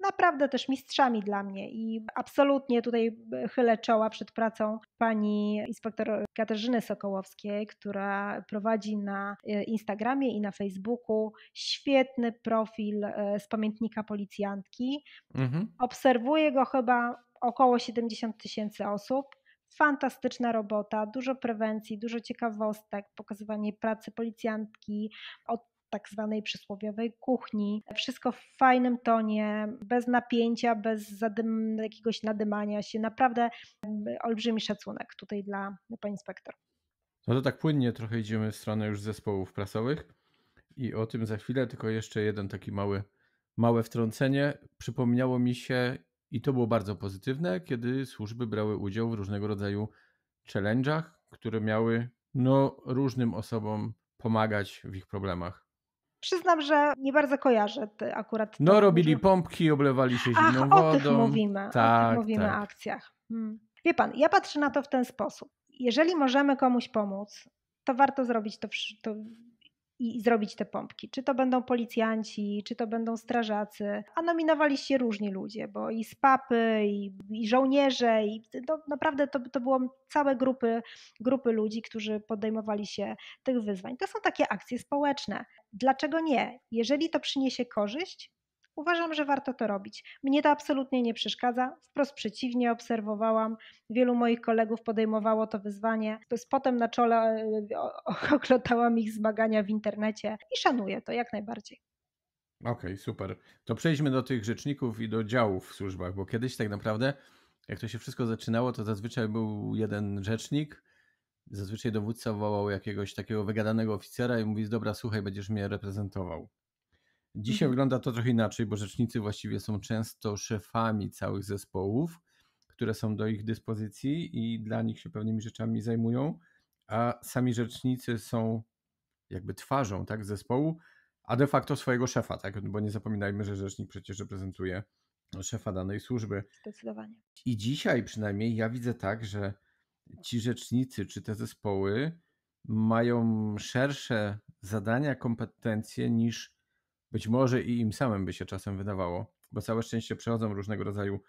naprawdę też mistrzami dla mnie i absolutnie tutaj e, chylę czoła przed pracą pani inspektor Katarzyny Sokołowskiej, która prowadzi na e, Instagramie i na Facebooku świetny profil e, z pamiętnika policjantki. Mhm. Obserwuje go chyba około 70 tysięcy osób. Fantastyczna robota, dużo prewencji, dużo ciekawostek, pokazywanie pracy policjantki od tak zwanej przysłowiowej kuchni. Wszystko w fajnym tonie, bez napięcia, bez zadym, jakiegoś nadymania się. Naprawdę olbrzymi szacunek tutaj dla pani inspektor. No to tak płynnie trochę idziemy w stronę już zespołów prasowych i o tym za chwilę, tylko jeszcze jeden taki mały, małe wtrącenie. Przypomniało mi się, i to było bardzo pozytywne, kiedy służby brały udział w różnego rodzaju challenge'ach, które miały no, różnym osobom pomagać w ich problemach. Przyznam, że nie bardzo kojarzę akurat. No, to, robili że... pompki, oblewali się zimną Ach, wodą. O tych mówimy, tak, o tych mówimy tak. akcjach. Hmm. Wie pan, ja patrzę na to w ten sposób. Jeżeli możemy komuś pomóc, to warto zrobić to, to i zrobić te pompki. Czy to będą policjanci, czy to będą strażacy, a nominowali się różni ludzie, bo i z i, i żołnierze, i to, naprawdę to, to było całe grupy, grupy ludzi, którzy podejmowali się tych wyzwań. To są takie akcje społeczne. Dlaczego nie? Jeżeli to przyniesie korzyść, Uważam, że warto to robić. Mnie to absolutnie nie przeszkadza, wprost przeciwnie, obserwowałam. Wielu moich kolegów podejmowało to wyzwanie. jest potem na czole e, oglądałam ich zmagania w internecie i szanuję to jak najbardziej. Okej, okay, super. To przejdźmy do tych rzeczników i do działów w służbach, bo kiedyś tak naprawdę, jak to się wszystko zaczynało, to zazwyczaj był jeden rzecznik, zazwyczaj dowódca wołał jakiegoś takiego wygadanego oficera i mówi, dobra, słuchaj, będziesz mnie reprezentował. Dzisiaj mhm. wygląda to trochę inaczej, bo rzecznicy właściwie są często szefami całych zespołów, które są do ich dyspozycji i dla nich się pewnymi rzeczami zajmują, a sami rzecznicy są jakby twarzą tak, zespołu, a de facto swojego szefa, tak? bo nie zapominajmy, że rzecznik przecież reprezentuje szefa danej służby. Zdecydowanie. I dzisiaj przynajmniej ja widzę tak, że ci rzecznicy czy te zespoły mają szersze zadania, kompetencje niż być może i im samym by się czasem wydawało, bo całe szczęście przechodzą różnego rodzaju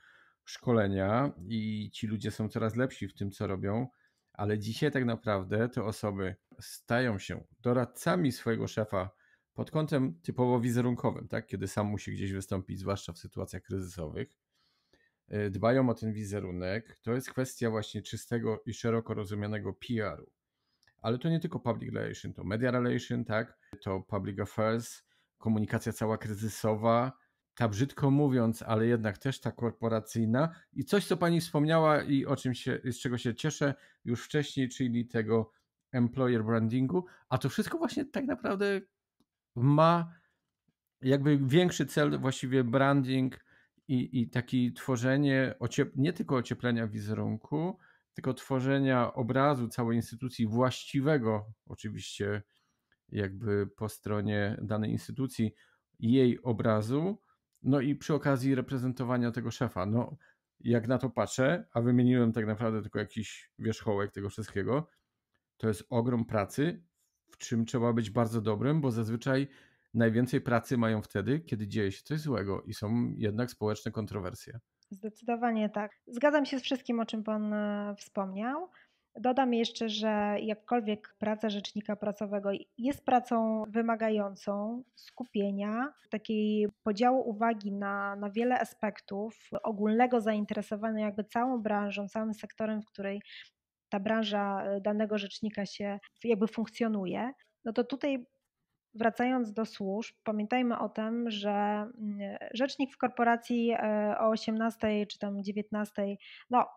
szkolenia i ci ludzie są coraz lepsi w tym, co robią, ale dzisiaj tak naprawdę te osoby stają się doradcami swojego szefa pod kątem typowo wizerunkowym, tak? kiedy sam musi gdzieś wystąpić, zwłaszcza w sytuacjach kryzysowych. E, dbają o ten wizerunek. To jest kwestia właśnie czystego i szeroko rozumianego PR-u. Ale to nie tylko public relation, to media relation, tak? to public affairs, komunikacja cała kryzysowa, ta brzydko mówiąc, ale jednak też ta korporacyjna i coś, co pani wspomniała i o czym się, z czego się cieszę już wcześniej, czyli tego employer brandingu, a to wszystko właśnie tak naprawdę ma jakby większy cel właściwie branding i, i takie tworzenie ociep- nie tylko ocieplenia wizerunku, tylko tworzenia obrazu całej instytucji właściwego oczywiście jakby po stronie danej instytucji, jej obrazu, no i przy okazji reprezentowania tego szefa. No, jak na to patrzę, a wymieniłem tak naprawdę tylko jakiś wierzchołek tego wszystkiego, to jest ogrom pracy, w czym trzeba być bardzo dobrym, bo zazwyczaj najwięcej pracy mają wtedy, kiedy dzieje się coś złego i są jednak społeczne kontrowersje. Zdecydowanie tak. Zgadzam się z wszystkim, o czym Pan e, wspomniał. Dodam jeszcze, że jakkolwiek praca rzecznika prasowego jest pracą wymagającą skupienia, takiej podziału uwagi na, na wiele aspektów, ogólnego zainteresowania jakby całą branżą, całym sektorem, w której ta branża y, danego rzecznika się jakby funkcjonuje, no to tutaj Wracając do służb, pamiętajmy o tym, że mm, rzecznik w korporacji e, o 18 czy tam 19, no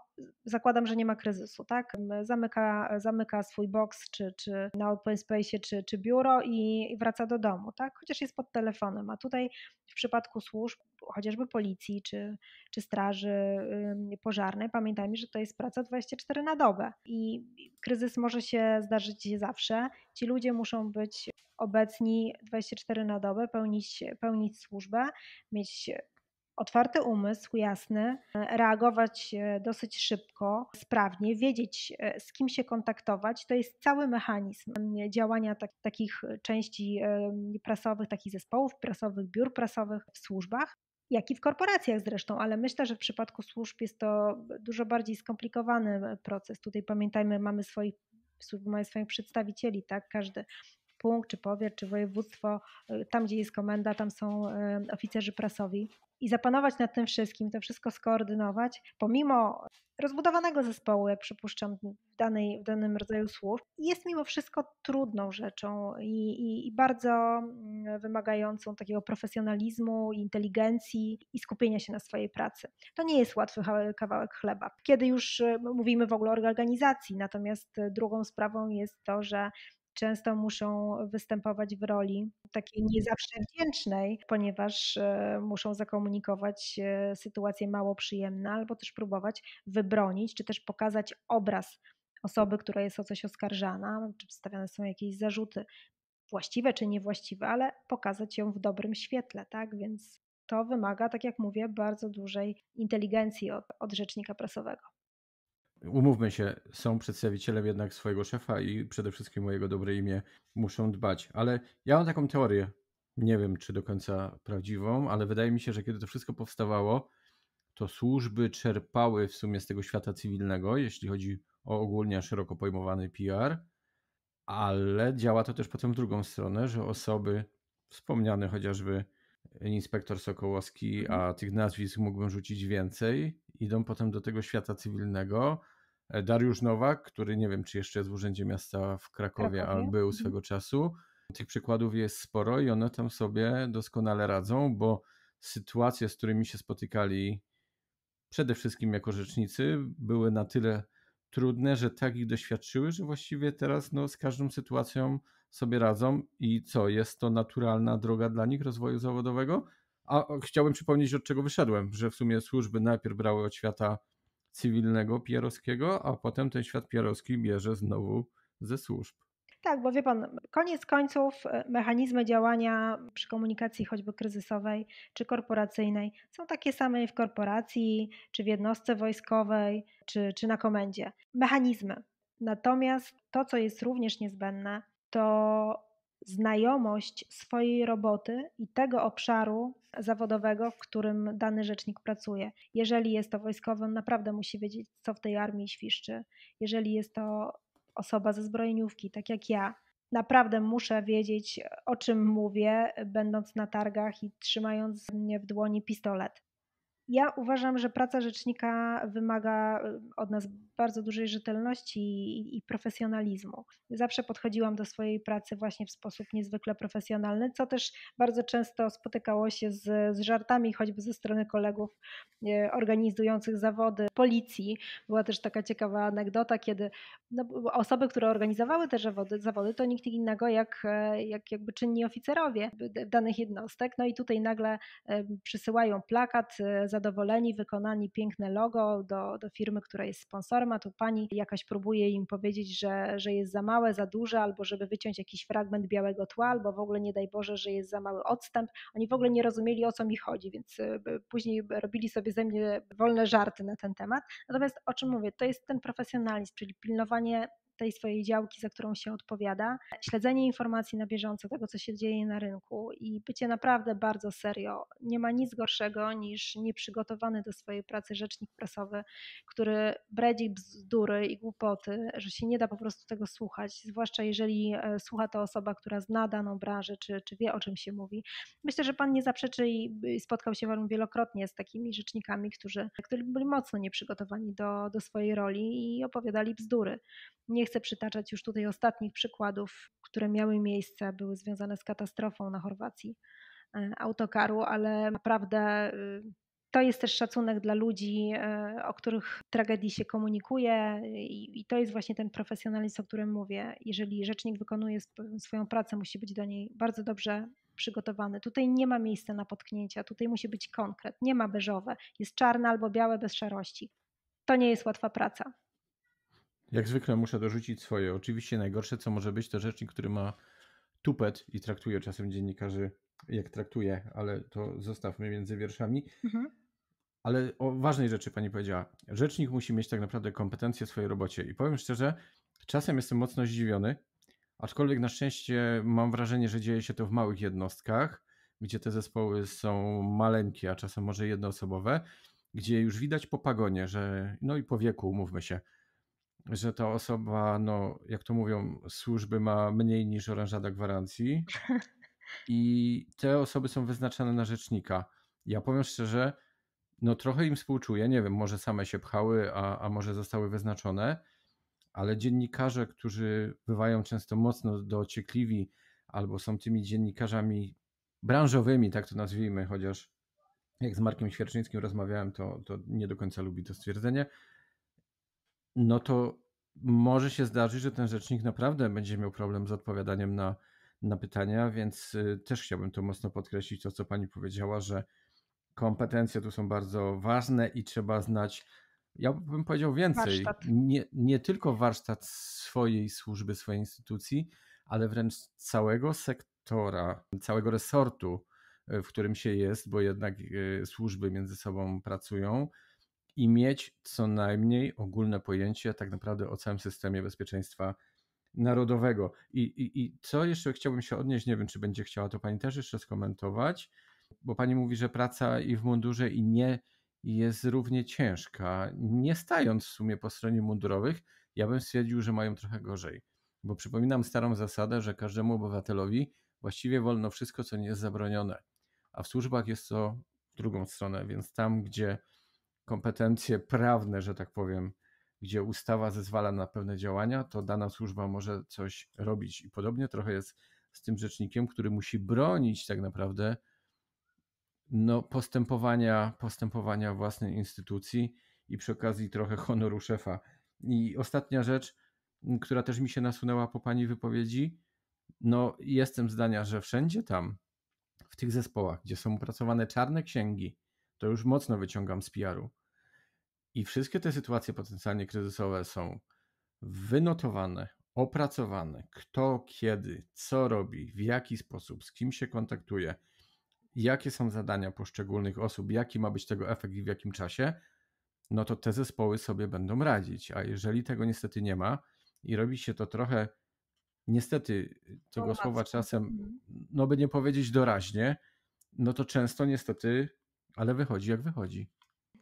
zakładam, że nie ma kryzysu, tak? Zamyka, zamyka swój box, czy, czy na open space, czy, czy biuro i, i wraca do domu, tak? Chociaż jest pod telefonem, a tutaj w przypadku służb, chociażby policji, czy, czy straży pożarnej, pamiętajmy, że to jest praca 24 na dobę i kryzys może się zdarzyć zawsze. Ci ludzie muszą być obecni 24 na dobę, pełnić, pełnić służbę, mieć otwarty umysł, jasny, e, reagować e, dosyć szybko, sprawnie, wiedzieć e, z kim się kontaktować. To jest cały mechanizm działania tak, takich części prasowych, takich zespołów prasowych, biur prasowych w służbach jak i w korporacjach zresztą, ale myślę, że w przypadku służb jest to dużo bardziej skomplikowany proces. Tutaj pamiętajmy, mamy swoich, mamy swoich przedstawicieli, tak? Każdy punkt, czy powiat, czy województwo, y, tam gdzie jest komenda, tam są y, oficerzy prasowi. I zapanować nad tym wszystkim, to wszystko skoordynować, pomimo rozbudowanego zespołu, jak przypuszczam, w, danej, w danym rodzaju służb, jest mimo wszystko trudną rzeczą i, i, i bardzo mm, wymagającą takiego profesjonalizmu, inteligencji i skupienia się na swojej pracy. To nie jest łatwy kawałek chleba, kiedy już y, mówimy w ogóle o organizacji, natomiast drugą sprawą jest to, że często muszą występować w roli takiej mhm. nie zawsze wdzięcznej, ponieważ e, muszą zakomunikować e, sytuację mało przyjemną albo też próbować wybronić czy też pokazać obraz osoby, która jest o coś oskarżana, czy przedstawiane są jakieś zarzuty właściwe czy niewłaściwe, ale pokazać ją w dobrym świetle, tak? Więc to wymaga, tak jak mówię, bardzo dużej inteligencji od, od rzecznika prasowego umówmy się, są przedstawicielem jednak swojego szefa i przede wszystkim mojego dobre imię muszą dbać. Ale ja mam taką teorię, nie wiem czy do końca prawdziwą, ale wydaje mi się, że kiedy to wszystko powstawało, to służby czerpały w sumie z tego świata cywilnego, jeśli chodzi o ogólnie szeroko pojmowany PR, ale działa to też potem w drugą stronę, że osoby wspomniane chociażby inspektor Sokołowski, mhm. a tych nazwisk mógłbym rzucić więcej, idą potem do tego świata cywilnego, E, Dariusz Nowak, który nie wiem, czy jeszcze jest w Urzędzie Miasta w Krakowie, Krakowie? ale był mhm. swego mhm. czasu. Tych przykładów jest sporo i one tam sobie doskonale radzą, bo sytuacje, z którymi się spotykali przede wszystkim jako rzecznicy, były na tyle trudne, że tak ich doświadczyły, że właściwie teraz no, z każdą sytuacją sobie radzą i co, jest to naturalna droga dla nich rozwoju zawodowego. A chciałbym przypomnieć, od czego wyszedłem, że w sumie służby najpierw brały od świata cywilnego Pierowskiego, a potem ten świat Pierowski bierze znowu ze służb. Tak, bo wie pan, koniec końców e, mechanizmy działania przy komunikacji choćby kryzysowej czy korporacyjnej są takie same w korporacji, czy w jednostce wojskowej, czy, czy na komendzie. Mechanizmy. Natomiast to, co jest również niezbędne, to znajomość swojej roboty i tego obszaru zawodowego, w którym dany rzecznik pracuje. Jeżeli jest to wojskowy, on naprawdę musi wiedzieć, co w tej armii świszczy. Jeżeli jest to osoba ze zbrojeniówki, tak jak ja, naprawdę muszę wiedzieć, o czym mówię, będąc na targach i trzymając mnie w dłoni pistolet. Ja uważam, że praca rzecznika wymaga y, od nas bardzo dużej rzetelności i, profesjonalizmu. Zawsze podchodziłam do swojej pracy właśnie w sposób niezwykle profesjonalny, co też bardzo często spotykało się z, z żartami, choćby ze strony kolegów y, organizujących zawody policji. Była też taka ciekawa anegdota, kiedy no, osoby, które organizowały te zawody, zawody to nikt innego jak, e, jak jakby czynni oficerowie danych jednostek. No i tutaj nagle e, przysyłają plakat e, zadowoleni, wykonani, piękne logo do, do firmy, która jest sponsorem, a tu pani jakaś próbuje im powiedzieć, że, że jest za małe, za duże, albo żeby wyciąć jakiś fragment białego tła, albo w ogóle nie daj Boże, że jest za mały odstęp. Oni w ogóle nie rozumieli o co mi chodzi, więc y, później robili sobie ze mnie wolne żarty na ten temat. Natomiast o czym mówię, to jest ten profesjonalizm, czyli pilnowanie tej swojej działki, za którą się odpowiada, śledzenie informacji na bieżąco, tego co się dzieje na rynku i bycie naprawdę bardzo serio. Nie ma nic gorszego niż nieprzygotowany do swojej pracy rzecznik prasowy, który bredzi bzdury i głupoty, że się nie da po prostu tego słuchać, zwłaszcza jeżeli e, słucha to osoba, która zna daną branżę czy, czy wie o czym się mówi. Myślę, że pan nie zaprzeczy i spotkał się pan wielokrotnie z takimi rzecznikami, którzy, którzy byli mocno nieprzygotowani do, do swojej roli i opowiadali bzdury. Nie chcę chcę przytaczać już tutaj ostatnich przykładów, które miały miejsce, były związane z katastrofą na Chorwacji e, autokaru, ale naprawdę e, to jest też szacunek dla ludzi, e, o których tragedii się komunikuje, i to jest właśnie ten profesjonalizm, o którym mówię. Jeżeli rzecznik wykonuje swoją pracę, musi być do niej bardzo dobrze przygotowany. Tutaj nie ma miejsca na potknięcia, tutaj musi być konkret, nie ma beżowe, jest czarne albo białe bez szarości. To nie jest łatwa praca. Jak zwykle muszę dorzucić swoje. Oczywiście najgorsze, co może być, to rzecznik, który ma tupet i traktuje czasem dziennikarzy jak traktuje, ale to zostawmy między wierszami. Mhm. Ale o ważnej rzeczy pani powiedziała. Rzecznik musi mieć tak naprawdę kompetencje w swojej robocie. I powiem szczerze, czasem jestem mocno zdziwiony, aczkolwiek na szczęście mam wrażenie, że dzieje się to w małych jednostkach, gdzie te zespoły są maleńkie, a czasem może jednoosobowe, gdzie już widać po pagonie, że no i po wieku, mówmy się, że ta osoba, no, jak to mówią, służby ma mniej niż oranżada gwarancji i te osoby są wyznaczane na rzecznika. Ja powiem szczerze, no trochę im współczuję, nie wiem, może same się pchały, a, a może zostały wyznaczone, ale dziennikarze, którzy bywają często mocno dociekliwi albo są tymi dziennikarzami branżowymi, tak to nazwijmy, chociaż jak z Markiem Świerczyńskim rozmawiałem, to, to nie do końca lubi to stwierdzenie, no to może się zdarzyć, że ten rzecznik naprawdę będzie miał problem z odpowiadaniem na, na pytania, więc y, też chciałbym to mocno podkreślić, to co pani powiedziała, że kompetencje tu są bardzo ważne i trzeba znać, ja bym powiedział więcej, nie, nie, tylko warsztat swojej służby, swojej instytucji, ale wręcz całego sektora, całego resortu, y, w którym się jest, bo jednak y, służby między sobą pracują i mieć co najmniej ogólne pojęcie tak naprawdę o całym systemie bezpieczeństwa narodowego. I, i, I co jeszcze chciałbym się odnieść, nie wiem, czy będzie chciała to pani też jeszcze skomentować, bo pani mówi, że praca i w mundurze i nie jest równie ciężka. Nie stając w sumie po stronie mundurowych, ja bym stwierdził, że mają trochę gorzej. Bo przypominam starą zasadę, że każdemu obywatelowi właściwie wolno wszystko, co nie jest zabronione. A w służbach jest to drugą stronę, więc tam, gdzie kompetencje prawne, że tak powiem, gdzie ustawa zezwala na pewne działania, to dana służba może coś robić. I podobnie trochę jest z tym rzecznikiem, który musi bronić tak naprawdę no, postępowania, postępowania własnej instytucji i przy okazji trochę honoru szefa. I ostatnia rzecz, która też mi się nasunęła po pani wypowiedzi, no jestem zdania, że wszędzie tam, w tych zespołach, gdzie są opracowane czarne księgi, to już mocno wyciągam z PR-u. I wszystkie te sytuacje potencjalnie kryzysowe są wynotowane, opracowane, kto, kiedy, co robi, w jaki sposób, z kim się kontaktuje, jakie są zadania poszczególnych osób, jaki ma być tego efekt i w jakim czasie, no to te zespoły sobie będą radzić. A jeżeli tego niestety nie ma i robi się to trochę, niestety tego słowa czasem, mhm. no by nie powiedzieć doraźnie, no to często niestety ale wychodzi jak wychodzi.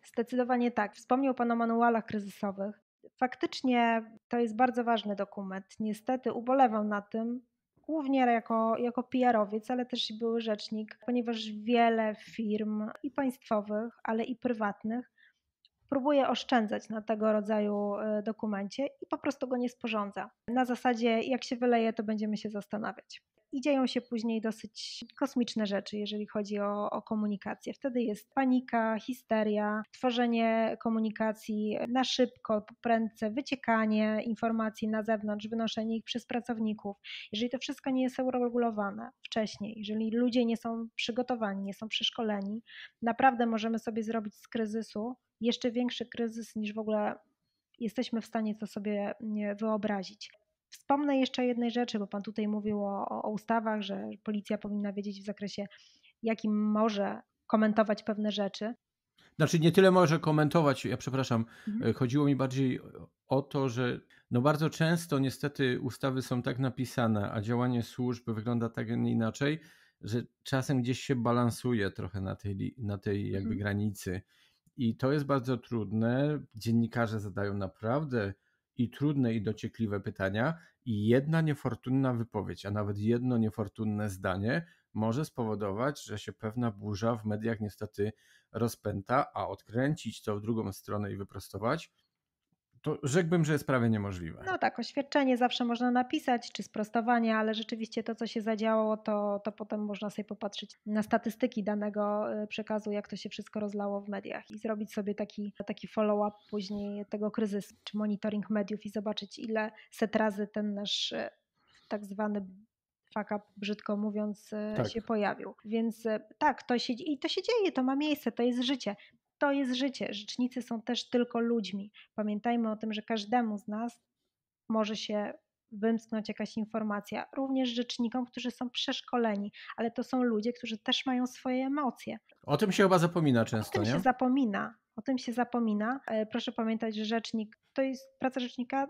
Zdecydowanie tak. Wspomniał Pan o manualach kryzysowych. Faktycznie to jest bardzo ważny dokument. Niestety ubolewam na tym, głównie jako, jako PR-owiec, ale też i były rzecznik, ponieważ wiele firm i państwowych, ale i prywatnych próbuje oszczędzać na tego rodzaju e, dokumencie i po prostu go nie sporządza. Na zasadzie, jak się wyleje, to będziemy się zastanawiać i dzieją się później dosyć kosmiczne rzeczy, jeżeli chodzi o, o komunikację. Wtedy jest panika, histeria, tworzenie komunikacji na szybko, prędce, wyciekanie informacji na zewnątrz, wynoszenie ich przez pracowników. Jeżeli to wszystko nie jest uregulowane wcześniej, jeżeli ludzie nie są przygotowani, nie są przeszkoleni, naprawdę możemy sobie zrobić z kryzysu jeszcze większy kryzys niż w ogóle jesteśmy w stanie to sobie e, wyobrazić. Wspomnę jeszcze jednej rzeczy, bo Pan tutaj mówił o, o ustawach, że policja powinna wiedzieć w zakresie, jakim może komentować pewne rzeczy. Znaczy nie tyle może komentować, ja przepraszam, mhm. E, chodziło mi bardziej o to, że no bardzo często niestety ustawy są tak napisane, a działanie służb wygląda tak, inaczej, że czasem gdzieś się balansuje trochę na tej, na tej jakby mhm. granicy. I to jest bardzo trudne. Dziennikarze zadają naprawdę i trudne i dociekliwe pytania, i jedna niefortunna wypowiedź, a nawet jedno niefortunne zdanie może spowodować, że się pewna burza w mediach niestety rozpęta, a odkręcić to w drugą stronę i wyprostować to rzekłbym, że jest prawie niemożliwe. No tak, oświadczenie zawsze można napisać, czy sprostowanie, ale rzeczywiście to, co się zadziało, to, to potem można sobie popatrzeć na statystyki danego e, przekazu, jak to się wszystko rozlało w mediach i zrobić sobie taki, taki follow-up później tego kryzysu, czy monitoring mediów i zobaczyć, ile set razy ten nasz e, tak zwany fuck up, brzydko mówiąc, e, tak. się pojawił. Więc tak, to się, i to się dzieje, to ma miejsce, to jest życie to jest życie. Rzecznicy są też tylko ludźmi. Pamiętajmy o tym, że każdemu z nas może się wymsknąć jakaś informacja, również rzecznikom, którzy są przeszkoleni, ale to są ludzie, którzy też mają swoje emocje. O tym się chyba zapomina często, nie? O tym nie? się zapomina. O tym się zapomina. E, proszę pamiętać, że rzecznik to jest praca rzecznika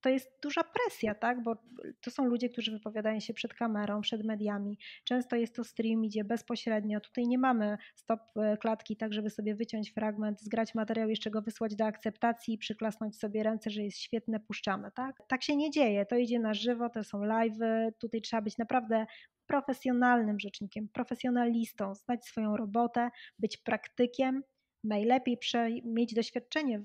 to jest duża presja, tak? Bo to są ludzie, którzy wypowiadają się przed kamerą, przed mediami. Często jest to stream, idzie bezpośrednio. Tutaj nie mamy stop e, klatki, tak żeby sobie wyciąć fragment, zgrać materiał, jeszcze go wysłać do akceptacji przyklasnąć sobie ręce, że jest świetne, puszczamy, tak? Tak się nie dzieje. To idzie na żywo, to są live. Tutaj trzeba być naprawdę profesjonalnym rzecznikiem, profesjonalistą, znać swoją robotę, być praktykiem najlepiej mieć doświadczenie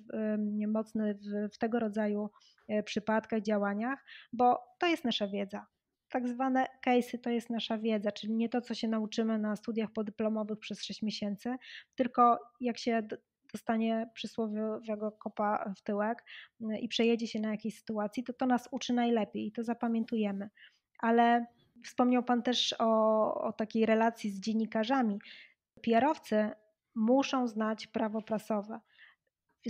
mocne w, w tego rodzaju e, przypadkach, działaniach, bo to jest nasza wiedza tak zwane case'y to jest nasza wiedza, czyli nie to, co się nauczymy na studiach podyplomowych przez 6 miesięcy, tylko jak się dostanie przysłowiowego kopa w tyłek i przejedzie się na jakiejś sytuacji, to to nas uczy najlepiej i to zapamiętujemy. Ale wspomniał Pan też o, o takiej relacji z dziennikarzami. PR-owcy muszą znać prawo prasowe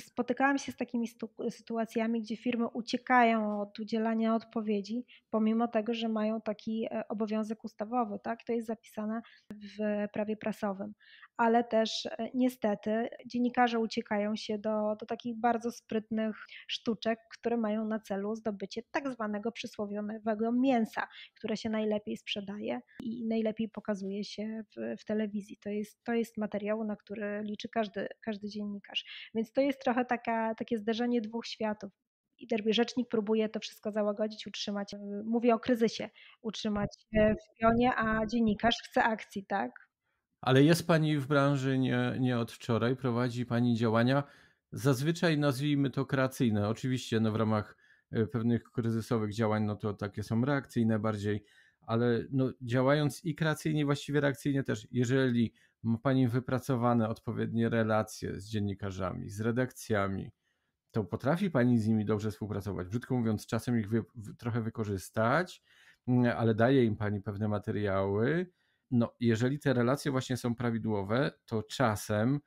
spotykałam się z takimi sytuacjami, gdzie firmy uciekają od udzielania odpowiedzi, pomimo tego, że mają taki e, obowiązek ustawowy, tak? To jest zapisane w prawie prasowym. Ale też e, niestety dziennikarze uciekają się do, do takich bardzo sprytnych sztuczek, które mają na celu zdobycie tak zwanego przysłowionego mięsa, które się najlepiej sprzedaje i najlepiej pokazuje się w, w telewizji. To jest, to jest materiał, na który liczy każdy, każdy dziennikarz. Więc to jest trochę taka, takie zderzenie dwóch światów. I derby rzecznik próbuje to wszystko załagodzić, utrzymać, e, Mówię o kryzysie, utrzymać w pionie, a dziennikarz chce akcji, tak? Ale jest pani w branży nie, nie od wczoraj, prowadzi pani działania zazwyczaj nazwijmy to kreacyjne. Oczywiście no, w ramach e, pewnych kryzysowych działań, no to takie są reakcyjne bardziej, ale no, działając i kreacyjnie, właściwie reakcyjnie też, jeżeli ma Pani wypracowane odpowiednie relacje z dziennikarzami, z redakcjami, to potrafi Pani z nimi dobrze współpracować. Brzydko mówiąc, czasem ich wy, trochę wykorzystać, mm, ale daje im Pani pewne materiały. No, jeżeli te relacje właśnie są prawidłowe, to czasem,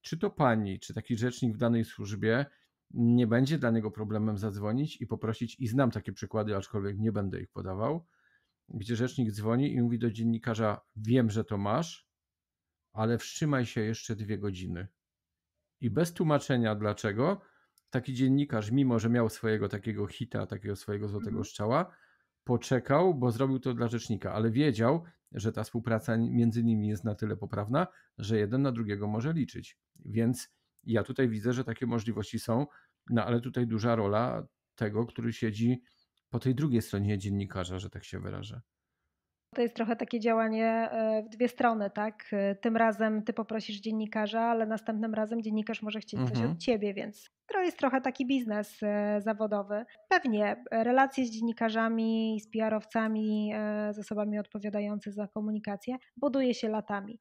czy to Pani, czy taki rzecznik w danej służbie, nie będzie dla niego problemem zadzwonić i poprosić, i znam takie przykłady, aczkolwiek nie będę ich podawał, gdzie rzecznik dzwoni i mówi do dziennikarza: Wiem, że to masz, ale wstrzymaj się jeszcze dwie godziny. I bez tłumaczenia dlaczego, taki dziennikarz, mimo że miał swojego takiego hita, takiego swojego złotego mhm. strzała, poczekał, bo zrobił to dla rzecznika, ale wiedział, że ta współpraca między nimi jest na tyle poprawna, że jeden na drugiego może liczyć. Więc ja tutaj widzę, że takie możliwości są, no ale tutaj duża rola tego, który siedzi po tej drugiej stronie dziennikarza, że tak się wyrażę. To jest trochę takie działanie e, w dwie strony, tak? E, tym razem ty poprosisz dziennikarza, ale następnym razem dziennikarz może chcieć mhm. coś od ciebie, więc to jest trochę taki biznes e, zawodowy. Pewnie relacje z dziennikarzami, z PR-owcami, z osobami odpowiadającymi za komunikację buduje się latami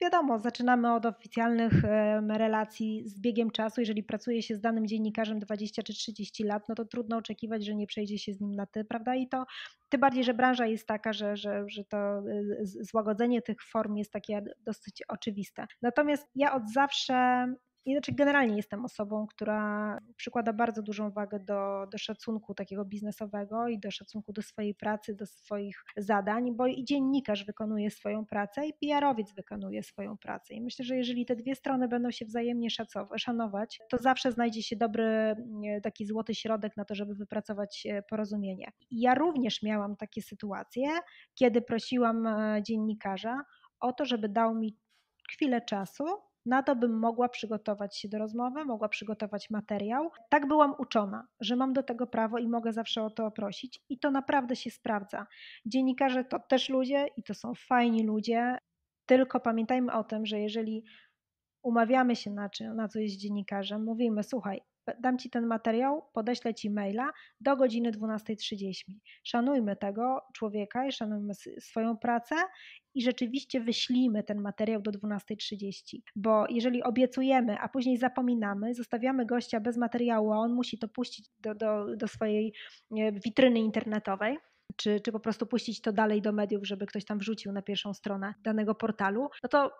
wiadomo, zaczynamy od oficjalnych relacji z biegiem czasu. Jeżeli pracuje się z danym dziennikarzem 20 czy 30 lat, no to trudno oczekiwać, że nie przejdzie się z nim na ty, prawda? I to tym bardziej, że branża jest taka, że, że, że to y, złagodzenie tych form jest takie dosyć oczywiste. Natomiast ja od zawsze znaczy generalnie jestem osobą, która przykłada bardzo dużą wagę do, do szacunku takiego biznesowego i do szacunku do swojej pracy, do swoich zadań, bo i dziennikarz wykonuje swoją pracę i PR-owiec wykonuje swoją pracę. I myślę, że jeżeli te dwie strony będą się wzajemnie szacować, szanować, to zawsze znajdzie się dobry taki złoty środek na to, żeby wypracować e, porozumienie. Ja również miałam takie sytuacje, kiedy prosiłam e, dziennikarza o to, żeby dał mi chwilę czasu, na to, bym mogła przygotować się do rozmowy, mogła przygotować materiał. Tak byłam uczona, że mam do tego prawo i mogę zawsze o to prosić, i to naprawdę się sprawdza. Dziennikarze to też ludzie i to są fajni ludzie, tylko pamiętajmy o tym, że jeżeli umawiamy się na, czy, na coś z dziennikarzem, mówimy: Słuchaj, dam Ci ten materiał, podeślę Ci maila do godziny 12.30. Szanujmy tego człowieka i szanujmy swoją pracę i rzeczywiście wyślijmy ten materiał do 12.30, bo jeżeli obiecujemy, a później zapominamy, zostawiamy gościa bez materiału, a on musi to puścić do, do, do swojej e, witryny internetowej, czy, czy po prostu puścić to dalej do mediów, żeby ktoś tam wrzucił na pierwszą stronę danego portalu, no to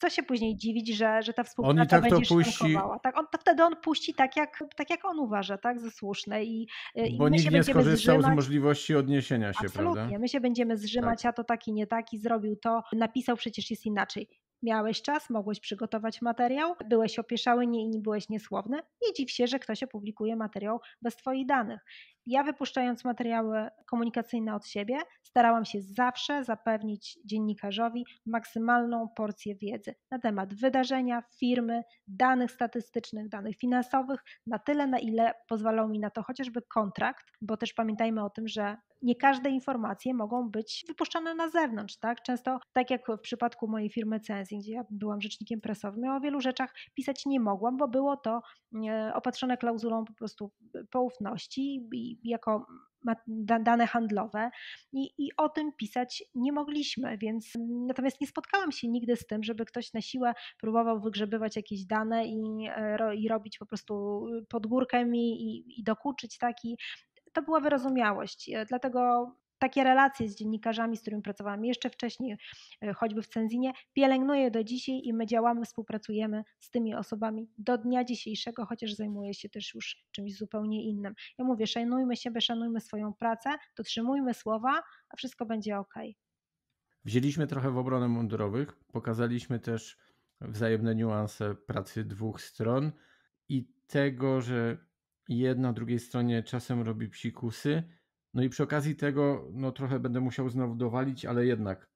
co się później dziwić, że, że ta współpraca on tak będzie to puści... Tak, on, to wtedy on puści tak jak, tak, jak on uważa, tak, za słuszne. I, e, i Bo nikt nie skorzystał zrzymać. z możliwości odniesienia się, Absolutnie. prawda? My się będziemy zrzymać, tak. a to taki nie taki, zrobił to, napisał, przecież jest inaczej. Miałeś czas, mogłeś przygotować materiał, byłeś opieszały, nie, nie byłeś niesłowny. Nie dziw się, że ktoś opublikuje materiał bez Twoich danych ja wypuszczając materiały komunikacyjne od siebie, starałam się zawsze zapewnić dziennikarzowi maksymalną porcję wiedzy na temat wydarzenia, firmy, danych statystycznych, danych finansowych, na tyle, na ile pozwalał mi na to chociażby kontrakt, bo też pamiętajmy o tym, że nie każde informacje mogą być wypuszczane na zewnątrz, tak? Często, tak jak w przypadku mojej firmy Censing, gdzie ja byłam rzecznikiem prasowym, ja o wielu rzeczach pisać nie mogłam, bo było to e, opatrzone klauzulą po prostu e, poufności i jako dane handlowe i, i o tym pisać nie mogliśmy, więc natomiast nie spotkałam się nigdy z tym, żeby ktoś na siłę próbował wygrzebywać jakieś dane i, e, i robić po prostu e, pod górkę mi i, i dokuczyć taki. To była wyrozumiałość, e, dlatego takie relacje z dziennikarzami, z którymi pracowałam jeszcze wcześniej, e, choćby w Cenzinie, pielęgnuję do dzisiaj i my działamy, współpracujemy z tymi osobami do dnia dzisiejszego, chociaż zajmuję się też już czymś zupełnie innym. Ja mówię, szanujmy siebie, szanujmy swoją pracę, dotrzymujmy słowa, a wszystko będzie ok. Wzięliśmy trochę w obronę mundurowych, pokazaliśmy też wzajemne niuanse pracy dwóch stron i tego, że jedna drugiej stronie czasem robi psikusy, no i przy okazji tego, no trochę będę musiał znowu dowalić, ale jednak.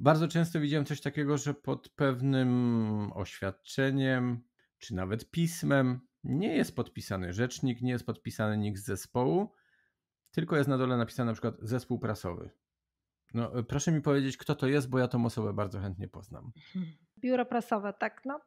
Bardzo często widziałem coś takiego, że pod pewnym oświadczeniem, czy nawet pismem, nie jest podpisany rzecznik, nie jest podpisany nikt z zespołu, tylko jest na dole napisany na przykład zespół prasowy. No, e, proszę mi powiedzieć, kto to jest, bo ja tą osobę bardzo chętnie poznam. Biuro prasowe, tak, no.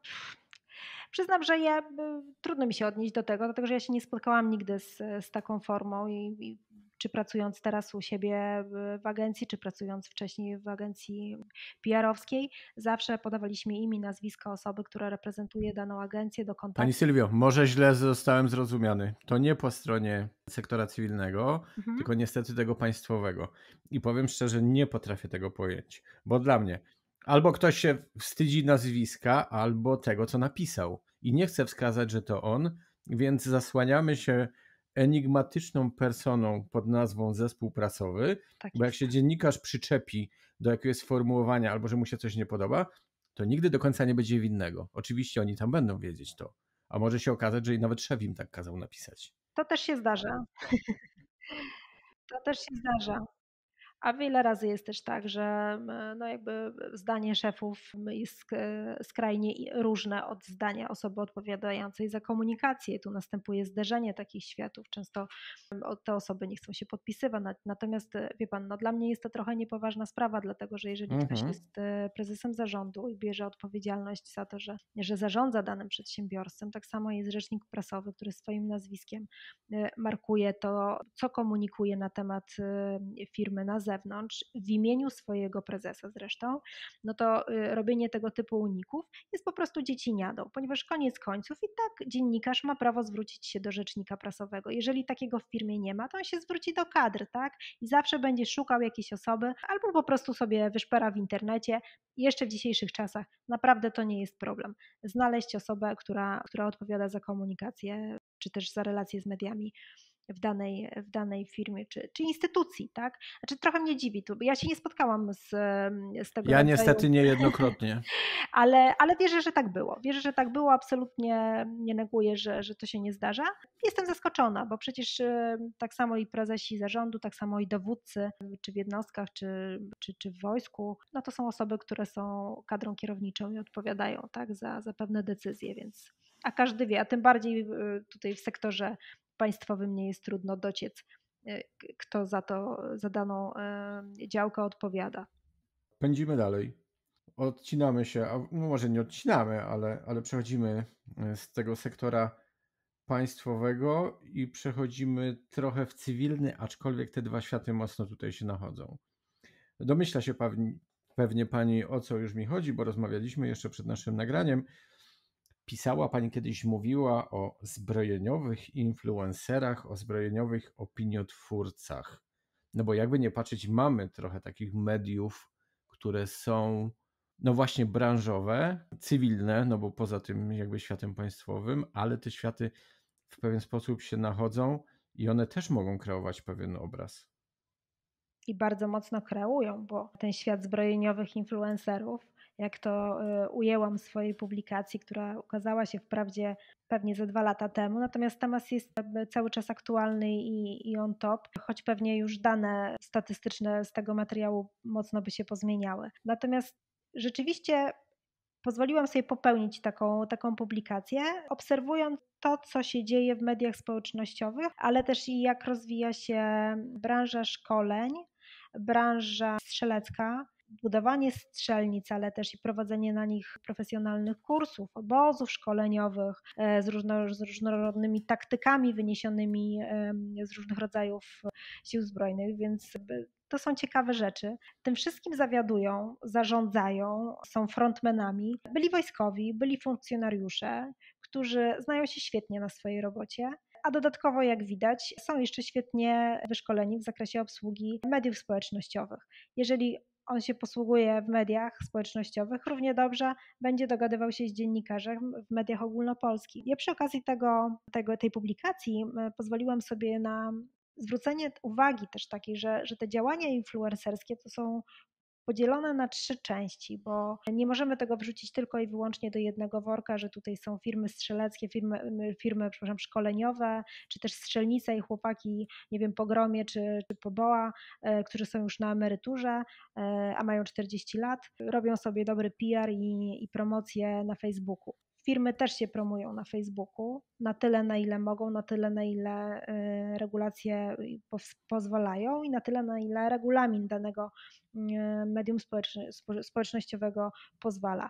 Przyznam, że ja, e, trudno mi się odnieść do tego, dlatego że ja się nie spotkałam nigdy z, e, z taką formą i, i czy pracując teraz u siebie w agencji, czy pracując wcześniej w agencji PR-owskiej, zawsze podawaliśmy imię, nazwisko osoby, która reprezentuje daną agencję do kontaktu. Pani Sylwio, może źle zostałem zrozumiany. To nie po stronie sektora cywilnego, mhm. tylko niestety tego państwowego. I powiem szczerze, nie potrafię tego pojąć, bo dla mnie albo ktoś się wstydzi nazwiska, albo tego, co napisał. I nie chcę wskazać, że to on, więc zasłaniamy się enigmatyczną personą pod nazwą zespół prasowy, tak bo jak się dziennikarz przyczepi do jakiegoś sformułowania albo że mu się coś nie podoba, to nigdy do końca nie będzie winnego. Oczywiście oni tam będą wiedzieć to, a może się okazać, że i nawet szef im tak kazał napisać. To też się zdarza. To też się zdarza. A wiele razy jest też tak, że no jakby zdanie szefów jest skrajnie różne od zdania osoby odpowiadającej za komunikację. Tu następuje zderzenie takich światów. Często te osoby nie chcą się podpisywać. Natomiast e, wie pan, no dla mnie jest to trochę niepoważna sprawa, dlatego że jeżeli mhm. ktoś jest e, prezesem zarządu i bierze odpowiedzialność za to, że, że zarządza danym przedsiębiorstwem, tak samo jest rzecznik prasowy, który swoim nazwiskiem e, markuje to, co komunikuje na temat firmy na zewnątrz zewnątrz, w imieniu swojego prezesa zresztą, no to y, robienie tego typu uników jest po prostu dzieciniadą, ponieważ koniec końców i tak dziennikarz ma prawo zwrócić się do rzecznika prasowego. Jeżeli takiego w firmie nie ma, to on się zwróci do kadr, tak? I zawsze będzie szukał jakiejś osoby albo po prostu sobie wyszpera w internecie. Jeszcze w dzisiejszych czasach naprawdę to nie jest problem. Znaleźć osobę, która, która odpowiada za komunikację czy też za relacje z mediami w danej, w danej firmie czy, czy instytucji, tak? Znaczy trochę mnie dziwi tu, ja się nie spotkałam z, mm, z tego. Ja rodzaju, niestety niejednokrotnie. ale, ale wierzę, że tak było. Wierzę, że tak było, absolutnie nie neguję, że, że to się nie zdarza. Jestem zaskoczona, bo przecież tak samo i prezesi zarządu, tak samo i dowódcy, czy w jednostkach, czy, czy, czy w wojsku, no to są osoby, które są kadrą kierowniczą i odpowiadają, tak, za, za pewne decyzje, więc a każdy wie, a tym bardziej y, tutaj w sektorze państwowym nie jest trudno dociec, e, kto za to, za daną e, działkę odpowiada. Pędzimy dalej. Odcinamy się, a no może nie odcinamy, ale, ale przechodzimy e, z tego sektora państwowego i przechodzimy trochę w cywilny, aczkolwiek te dwa światy mocno tutaj się nachodzą. Domyśla się pewnie Pani, o co już mi chodzi, bo rozmawialiśmy jeszcze przed naszym nagraniem. Pisała Pani kiedyś, mówiła o zbrojeniowych influencerach, o zbrojeniowych opiniotwórcach. No bo jakby nie patrzeć, mamy trochę takich mediów, które są no właśnie branżowe, cywilne, no bo poza tym jakby światem państwowym, ale te światy w pewien sposób się nachodzą i one też mogą kreować pewien obraz. I bardzo mocno kreują, bo ten świat zbrojeniowych influencerów jak to e, ujęłam w swojej publikacji, która ukazała się wprawdzie pewnie ze dwa lata temu, natomiast temat jest cały czas aktualny i, i on top, choć pewnie już dane statystyczne z tego materiału mocno by się pozmieniały. Natomiast rzeczywiście pozwoliłam sobie popełnić taką, taką publikację, obserwując to, co się dzieje w mediach społecznościowych, ale też i jak rozwija się branża szkoleń, branża strzelecka, budowanie strzelnic, ale też i prowadzenie na nich profesjonalnych kursów, obozów szkoleniowych e, z, różno, z różnorodnymi taktykami wyniesionymi z różnych rodzajów e, sił zbrojnych, więc to są ciekawe rzeczy. Tym wszystkim zawiadują, zarządzają, są frontmenami. Byli wojskowi, byli funkcjonariusze, którzy znają się świetnie na swojej robocie. A dodatkowo, jak widać, są jeszcze świetnie wyszkoleni w zakresie obsługi mediów społecznościowych. Jeżeli on się posługuje w mediach społecznościowych, równie dobrze będzie dogadywał się z dziennikarzem w mediach ogólnopolskich. Ja przy okazji tego, tego, tej publikacji pozwoliłam sobie na zwrócenie uwagi też takiej, że, że te działania influencerskie to są podzielone na trzy części, bo nie możemy tego wrzucić tylko i wyłącznie do jednego worka, że tutaj są firmy strzeleckie, firmy, firmy przepraszam, szkoleniowe, czy też strzelnice i chłopaki, nie wiem, po gromie czy, czy po boa, e, którzy są już na emeryturze, e, a mają 40 lat, robią sobie dobry PR i, i promocję na Facebooku. Firmy też się promują na Facebooku na tyle, na ile mogą, na tyle, na ile y, regulacje y, pozwalają i na tyle, na ile regulamin danego y, medium społecznościowego pozwala.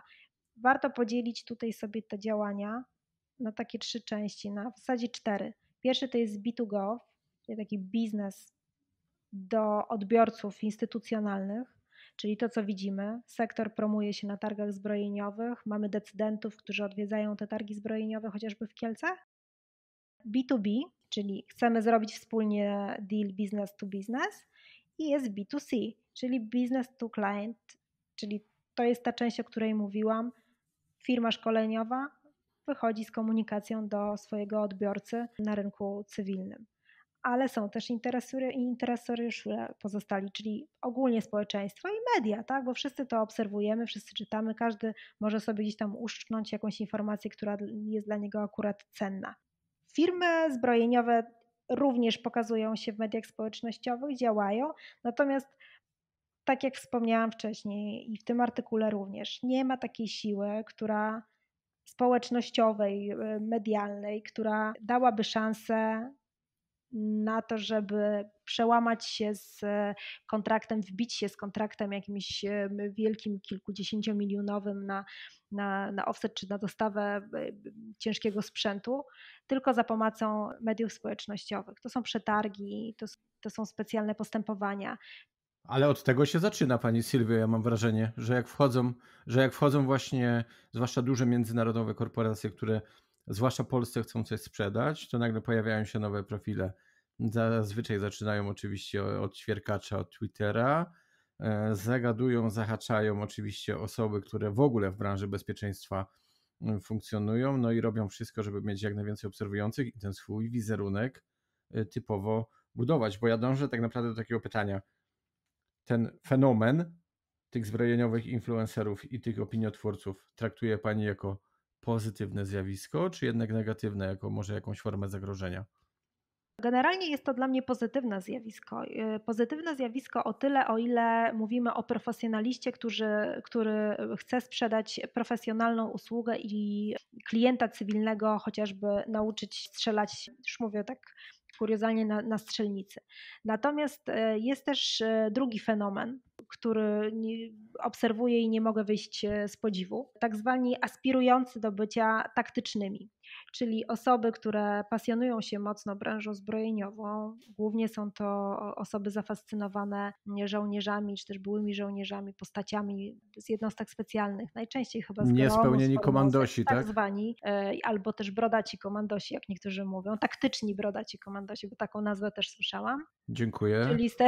Warto podzielić tutaj sobie te działania na takie trzy części, na w zasadzie cztery. Pierwszy to jest B2Go, czyli taki biznes do odbiorców instytucjonalnych, Czyli to, co widzimy, sektor promuje się na targach zbrojeniowych, mamy decydentów, którzy odwiedzają te targi zbrojeniowe chociażby w Kielcach. B2B, czyli chcemy zrobić wspólnie deal business to business i jest B2C, czyli business to client, czyli to jest ta część, o której mówiłam. Firma szkoleniowa wychodzi z komunikacją do swojego odbiorcy na rynku cywilnym ale są też interesariusze pozostali, czyli ogólnie społeczeństwo i media, tak? bo wszyscy to obserwujemy, wszyscy czytamy, każdy może sobie gdzieś tam uszczknąć jakąś informację, która jest dla niego akurat cenna. Firmy zbrojeniowe również pokazują się w mediach społecznościowych, działają, natomiast tak jak wspomniałam wcześniej i w tym artykule również, nie ma takiej siły, która społecznościowej, y, medialnej, która dałaby szansę na to, żeby przełamać się z e, kontraktem, wbić się z kontraktem jakimś e, wielkim, kilkudziesięciomilionowym na, na, na offset czy na dostawę e, ciężkiego sprzętu, tylko za pomocą mediów społecznościowych. To są przetargi, to, to są specjalne postępowania. Ale od tego się zaczyna, pani Sylwia, ja mam wrażenie, że jak wchodzą, że jak wchodzą właśnie zwłaszcza duże międzynarodowe korporacje, które zwłaszcza Polsce chcą coś sprzedać, to nagle pojawiają się nowe profile. Zazwyczaj zaczynają oczywiście od ćwierkacza, od Twittera, e, zagadują, zahaczają oczywiście osoby, które w ogóle w branży bezpieczeństwa funkcjonują, no i robią wszystko, żeby mieć jak najwięcej obserwujących i ten swój wizerunek e, typowo budować, bo ja dążę tak naprawdę do takiego pytania. Ten fenomen tych zbrojeniowych influencerów i tych opiniotwórców traktuje Pani jako pozytywne zjawisko, czy jednak negatywne, jako może jakąś formę zagrożenia? Generalnie jest to dla mnie pozytywne zjawisko. Y, pozytywne zjawisko o tyle, o ile mówimy o profesjonaliście, który, który chce sprzedać profesjonalną usługę i klienta cywilnego chociażby nauczyć strzelać, już mówię tak kuriozalnie na, na strzelnicy. Natomiast e, jest też e, drugi fenomen, który obserwuję i nie mogę wyjść e, z podziwu. Tak zwani aspirujący do bycia taktycznymi czyli osoby, które pasjonują się mocno branżą zbrojeniową. Głównie są to osoby zafascynowane mm, żołnierzami, czy też byłymi żołnierzami, postaciami z jednostek specjalnych, najczęściej chyba z Niespełnieni komandosi, tak? tak zwani, e, albo też brodaci komandosi, jak niektórzy mówią, taktyczni brodaci komandosi, bo taką nazwę też słyszałam. Dziękuję. Czyli, ste...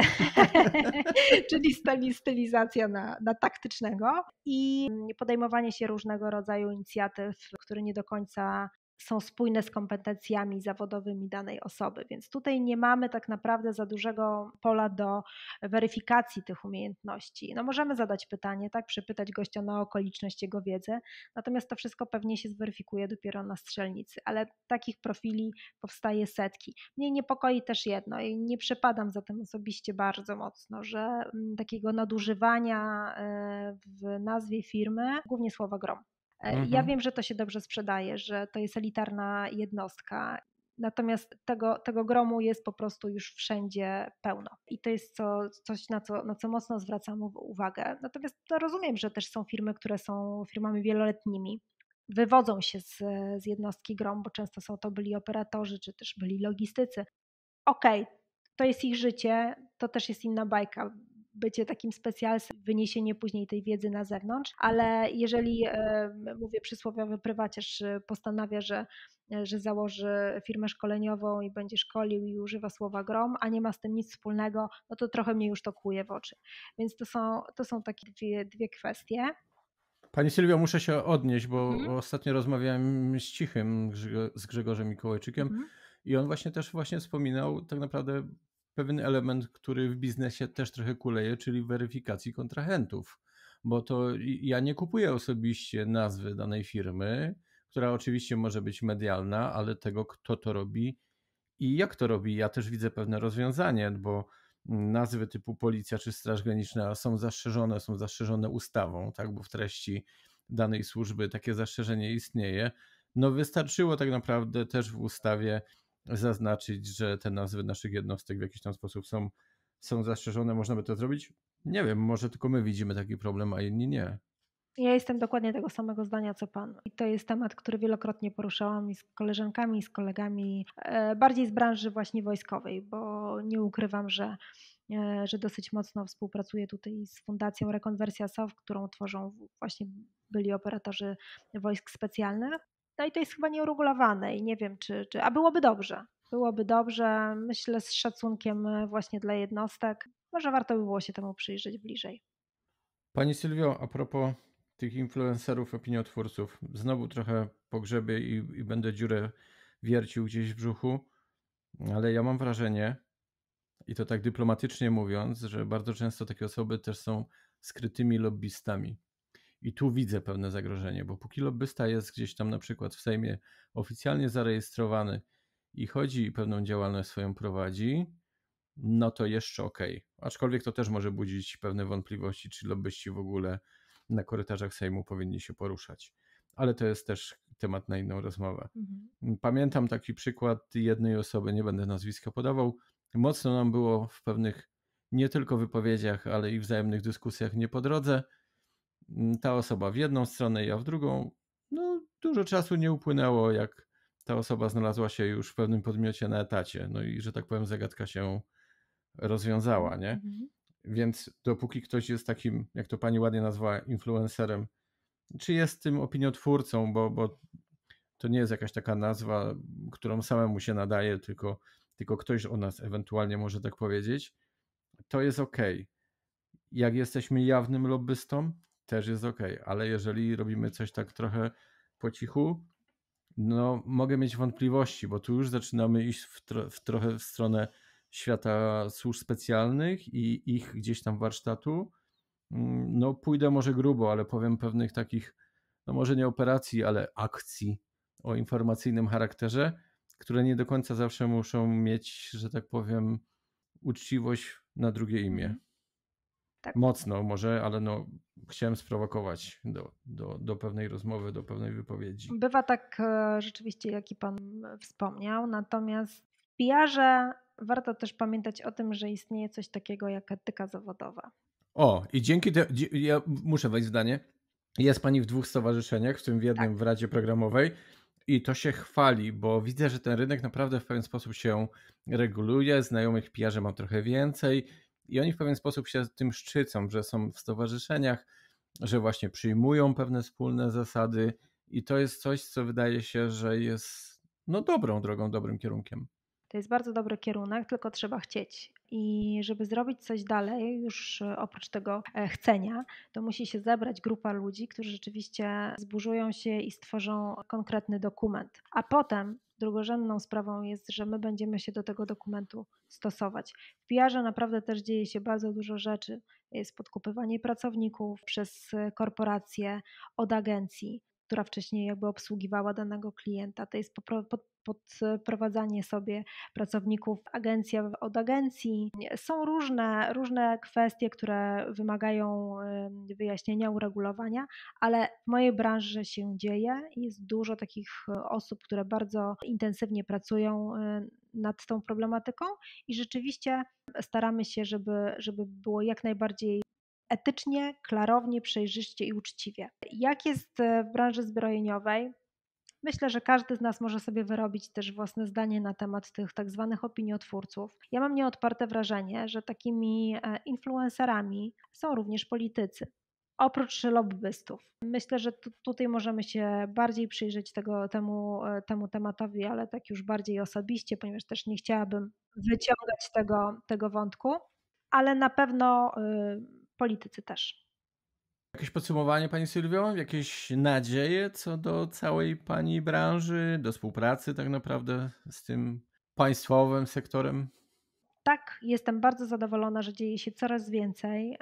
czyli styli, stylizacja na, na taktycznego i podejmowanie się różnego rodzaju inicjatyw, które nie do końca są spójne z kompetencjami zawodowymi danej osoby, więc tutaj nie mamy tak naprawdę za dużego pola do weryfikacji tych umiejętności. No możemy zadać pytanie, tak, przypytać gościa na okoliczność jego wiedzy, natomiast to wszystko pewnie się zweryfikuje dopiero na strzelnicy, ale takich profili powstaje setki. Mnie niepokoi też jedno i nie przepadam za tym osobiście bardzo mocno, że mm, takiego nadużywania e, w nazwie firmy, głównie słowa grom. E, mhm. Ja wiem, że to się dobrze sprzedaje, że to jest elitarna jednostka. Natomiast tego, tego gromu jest po prostu już wszędzie pełno. I to jest co, coś, na co, na co mocno zwracam uwagę. Natomiast rozumiem, że też są firmy, które są firmami wieloletnimi, wywodzą się z, z jednostki GROM, bo często są to byli operatorzy, czy też byli logistycy. Okej, okay, to jest ich życie, to też jest inna bajka bycie takim specjalistą, wyniesienie później tej wiedzy na zewnątrz, ale jeżeli, e, mówię, przysłowiowy prywacierz e, postanawia, że e, że założy firmę szkoleniową i będzie szkolił i używa słowa grom, a nie ma z tym nic wspólnego, no to trochę mnie już to kłuje w oczy. Więc to są, to są takie dwie, dwie kwestie. Pani Sylwia, muszę się odnieść, bo mhm. ostatnio rozmawiałem z Cichym, z Grzegorzem Mikołajczykiem mhm. i on właśnie też właśnie wspominał tak naprawdę pewien element, który w biznesie też trochę kuleje, czyli weryfikacji kontrahentów. Bo to ja nie kupuję osobiście nazwy danej firmy, która oczywiście może być medialna, ale tego, kto to robi i jak to robi. Ja też widzę pewne rozwiązanie, bo nazwy typu policja czy Straż Graniczna są zastrzeżone, są zastrzeżone ustawą, tak, bo w treści danej służby takie zastrzeżenie istnieje. No wystarczyło tak naprawdę też w ustawie zaznaczyć, że te nazwy naszych jednostek w jakiś tam sposób są, są zastrzeżone, można by to zrobić? Nie wiem, może tylko my widzimy taki problem, a inni nie. Ja jestem dokładnie tego samego zdania co Pan. I to jest temat, który wielokrotnie poruszałam i z koleżankami, i z kolegami, e, bardziej z branży właśnie wojskowej, bo nie ukrywam, że e, że dosyć mocno współpracuję tutaj z Fundacją Rekonwersja Sow, którą tworzą właśnie byli operatorzy wojsk specjalnych no i to jest chyba nieuregulowane i nie wiem, czy, czy a byłoby dobrze. Byłoby dobrze, myślę, z szacunkiem e, właśnie dla jednostek. Może warto by było się temu przyjrzeć bliżej. Pani Sylwio, a propos tych influencerów, opiniotwórców, znowu trochę pogrzebię i, i będę dziurę wiercił gdzieś w brzuchu, ale ja mam wrażenie, i to tak dyplomatycznie mówiąc, że bardzo często takie osoby też są skrytymi lobbystami. I tu widzę pewne zagrożenie, bo póki lobbysta jest gdzieś tam na przykład w Sejmie oficjalnie zarejestrowany i chodzi i pewną działalność swoją prowadzi, no to jeszcze okej. Okay. Aczkolwiek to też może budzić pewne wątpliwości, czy lobbyści w ogóle na korytarzach Sejmu powinni się poruszać. Ale to jest też temat na inną rozmowę. Mhm. Pamiętam taki przykład jednej osoby, nie będę nazwiska podawał. Mocno nam było w pewnych nie tylko wypowiedziach, ale i wzajemnych dyskusjach nie po drodze. Mm, ta osoba w jedną stronę, ja w drugą. No, dużo czasu nie upłynęło, jak ta osoba znalazła się już w pewnym podmiocie na etacie. No i że tak powiem, zagadka się rozwiązała, nie? Mhm. Więc dopóki ktoś jest takim, jak to pani ładnie nazwała, influencerem, czy jest tym opiniotwórcą, bo, bo to nie jest jakaś taka nazwa, którą samemu się nadaje, tylko, tylko ktoś o nas ewentualnie może tak powiedzieć, to jest ok. Jak jesteśmy jawnym lobbystą, też jest ok, ale jeżeli robimy coś tak trochę po cichu, no mogę mieć wątpliwości, bo tu już zaczynamy iść w, tro w trochę w stronę świata służb specjalnych i ich gdzieś tam warsztatu. Mm, no pójdę może grubo, ale powiem pewnych takich, no może nie operacji, ale akcji o informacyjnym charakterze, które nie do końca zawsze muszą mieć, że tak powiem, uczciwość na drugie imię. Mhm. Tak. Mocno może, ale no, chciałem sprowokować do, do, do pewnej rozmowy, do pewnej wypowiedzi. Bywa tak e, rzeczywiście, jaki Pan e, wspomniał, natomiast w PR-ze warto też pamiętać o tym, że istnieje coś takiego jak etyka zawodowa. O, i dzięki temu, ja muszę wejść w zdanie, jest Pani w dwóch stowarzyszeniach, w tym w jednym tak. w Radzie Programowej i to się chwali, bo widzę, że ten rynek naprawdę w pewien sposób się reguluje, znajomych piarze mam trochę więcej, i oni w pewien sposób się tym szczycą, że są w stowarzyszeniach, że właśnie przyjmują pewne wspólne zasady i to jest coś, co wydaje się, że jest no dobrą drogą, dobrym kierunkiem. To jest bardzo dobry kierunek, tylko trzeba chcieć. I żeby zrobić coś dalej, już e, oprócz tego e, chcenia, to musi się zebrać grupa ludzi, którzy rzeczywiście zburzują się i stworzą konkretny dokument. A potem drugorzędną sprawą jest, że my będziemy się do tego dokumentu stosować. W PR-ze naprawdę też dzieje się bardzo dużo rzeczy. Jest podkupywanie pracowników przez korporacje od agencji która wcześniej jakby obsługiwała danego klienta. To jest podprowadzanie sobie pracowników agencja od agencji. Są różne, różne kwestie, które wymagają wyjaśnienia, uregulowania, ale w mojej branży się dzieje. Jest dużo takich e, osób, które bardzo intensywnie pracują e, nad tą problematyką i rzeczywiście staramy się, żeby, żeby było jak najbardziej etycznie, klarownie, przejrzyście i uczciwie. Jak jest e, w branży zbrojeniowej? Myślę, że każdy z nas może sobie wyrobić też własne zdanie na temat tych tak zwanych opiniotwórców. Ja mam nieodparte wrażenie, że takimi e, influencerami są również politycy. Oprócz lobbystów. Myślę, że tu, tutaj możemy się bardziej przyjrzeć tego, temu, e, temu tematowi, ale tak już bardziej osobiście, ponieważ też nie chciałabym wyciągać tego, tego wątku ale na pewno y, politycy też. Jakieś podsumowanie Pani Sylwio? Jakieś nadzieje co do całej Pani branży, do współpracy tak naprawdę z tym państwowym sektorem? Tak, jestem bardzo zadowolona, że dzieje się coraz więcej,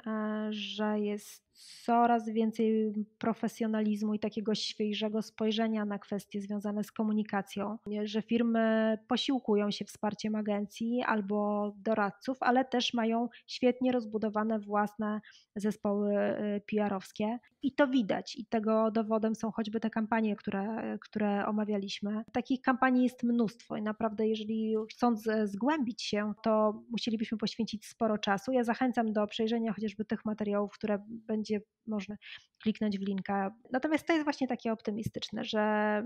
że jest coraz więcej profesjonalizmu i takiego świeżego spojrzenia na kwestie związane z komunikacją, że firmy posiłkują się wsparciem agencji albo doradców, ale też mają świetnie rozbudowane własne zespoły y, PR-owskie i to widać i tego dowodem są choćby te kampanie, które, które omawialiśmy. Takich kampanii jest mnóstwo i naprawdę jeżeli chcąc e, zgłębić się, to musielibyśmy poświęcić sporo czasu. Ja zachęcam do przejrzenia chociażby tych materiałów, które będzie będzie można kliknąć w linka. Natomiast to jest właśnie takie optymistyczne, że,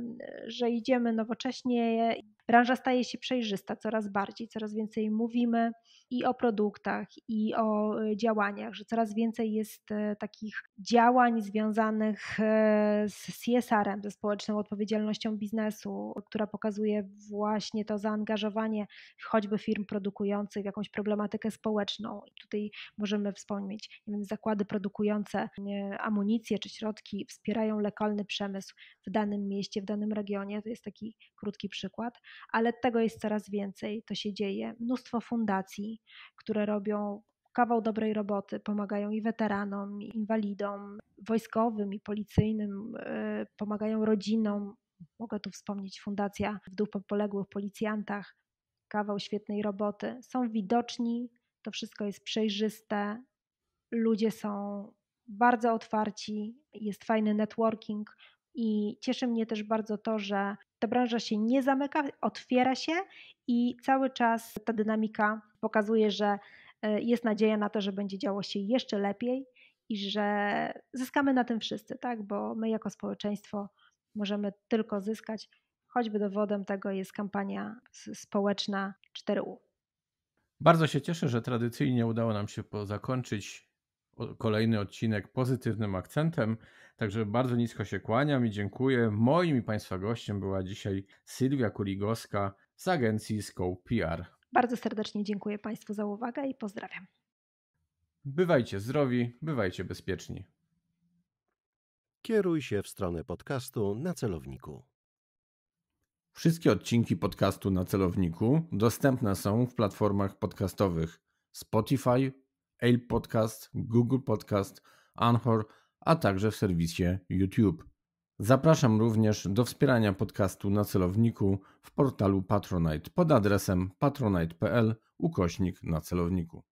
że idziemy nowocześnie, branża staje się przejrzysta coraz bardziej, coraz więcej mówimy i o produktach, i o e, działaniach, że coraz więcej jest e, takich działań związanych e, z CSR-em, ze społeczną odpowiedzialnością biznesu, która pokazuje właśnie to zaangażowanie choćby firm produkujących w jakąś problematykę społeczną. I tutaj możemy wspomnieć, nie wiem, zakłady produkujące amunicję czy środki wspierają lokalny przemysł w danym mieście, w danym regionie. To jest taki krótki przykład, ale tego jest coraz więcej, to się dzieje. Mnóstwo fundacji, które robią kawał dobrej roboty, pomagają i weteranom, i inwalidom, wojskowym i policyjnym, y, pomagają rodzinom. Mogę tu wspomnieć Fundacja w po poległych policjantach, kawał świetnej roboty. Są widoczni, to wszystko jest przejrzyste, ludzie są bardzo otwarci, jest fajny networking i cieszy mnie też bardzo to, że ta branża się nie zamyka, otwiera się i cały czas ta dynamika pokazuje, że e, jest nadzieja na to, że będzie działo się jeszcze lepiej i że zyskamy na tym wszyscy, tak? Bo my jako społeczeństwo możemy tylko zyskać. Choćby dowodem tego jest kampania społeczna 4U. Bardzo się cieszę, że tradycyjnie udało nam się zakończyć kolejny odcinek pozytywnym akcentem. Także bardzo nisko się kłaniam i dziękuję. Moim i Państwa gościem była dzisiaj Sylwia Kuligowska z agencji Scope PR. Bardzo serdecznie dziękuję Państwu za uwagę i pozdrawiam. Bywajcie zdrowi, bywajcie bezpieczni. Kieruj się w stronę podcastu na celowniku. Wszystkie odcinki podcastu na celowniku dostępne są w platformach podcastowych Spotify, Apple Podcast, Google Podcast, Anchor, a także w serwisie YouTube. Zapraszam również do wspierania podcastu na celowniku w portalu Patronite pod adresem patronite.pl ukośnik na celowniku.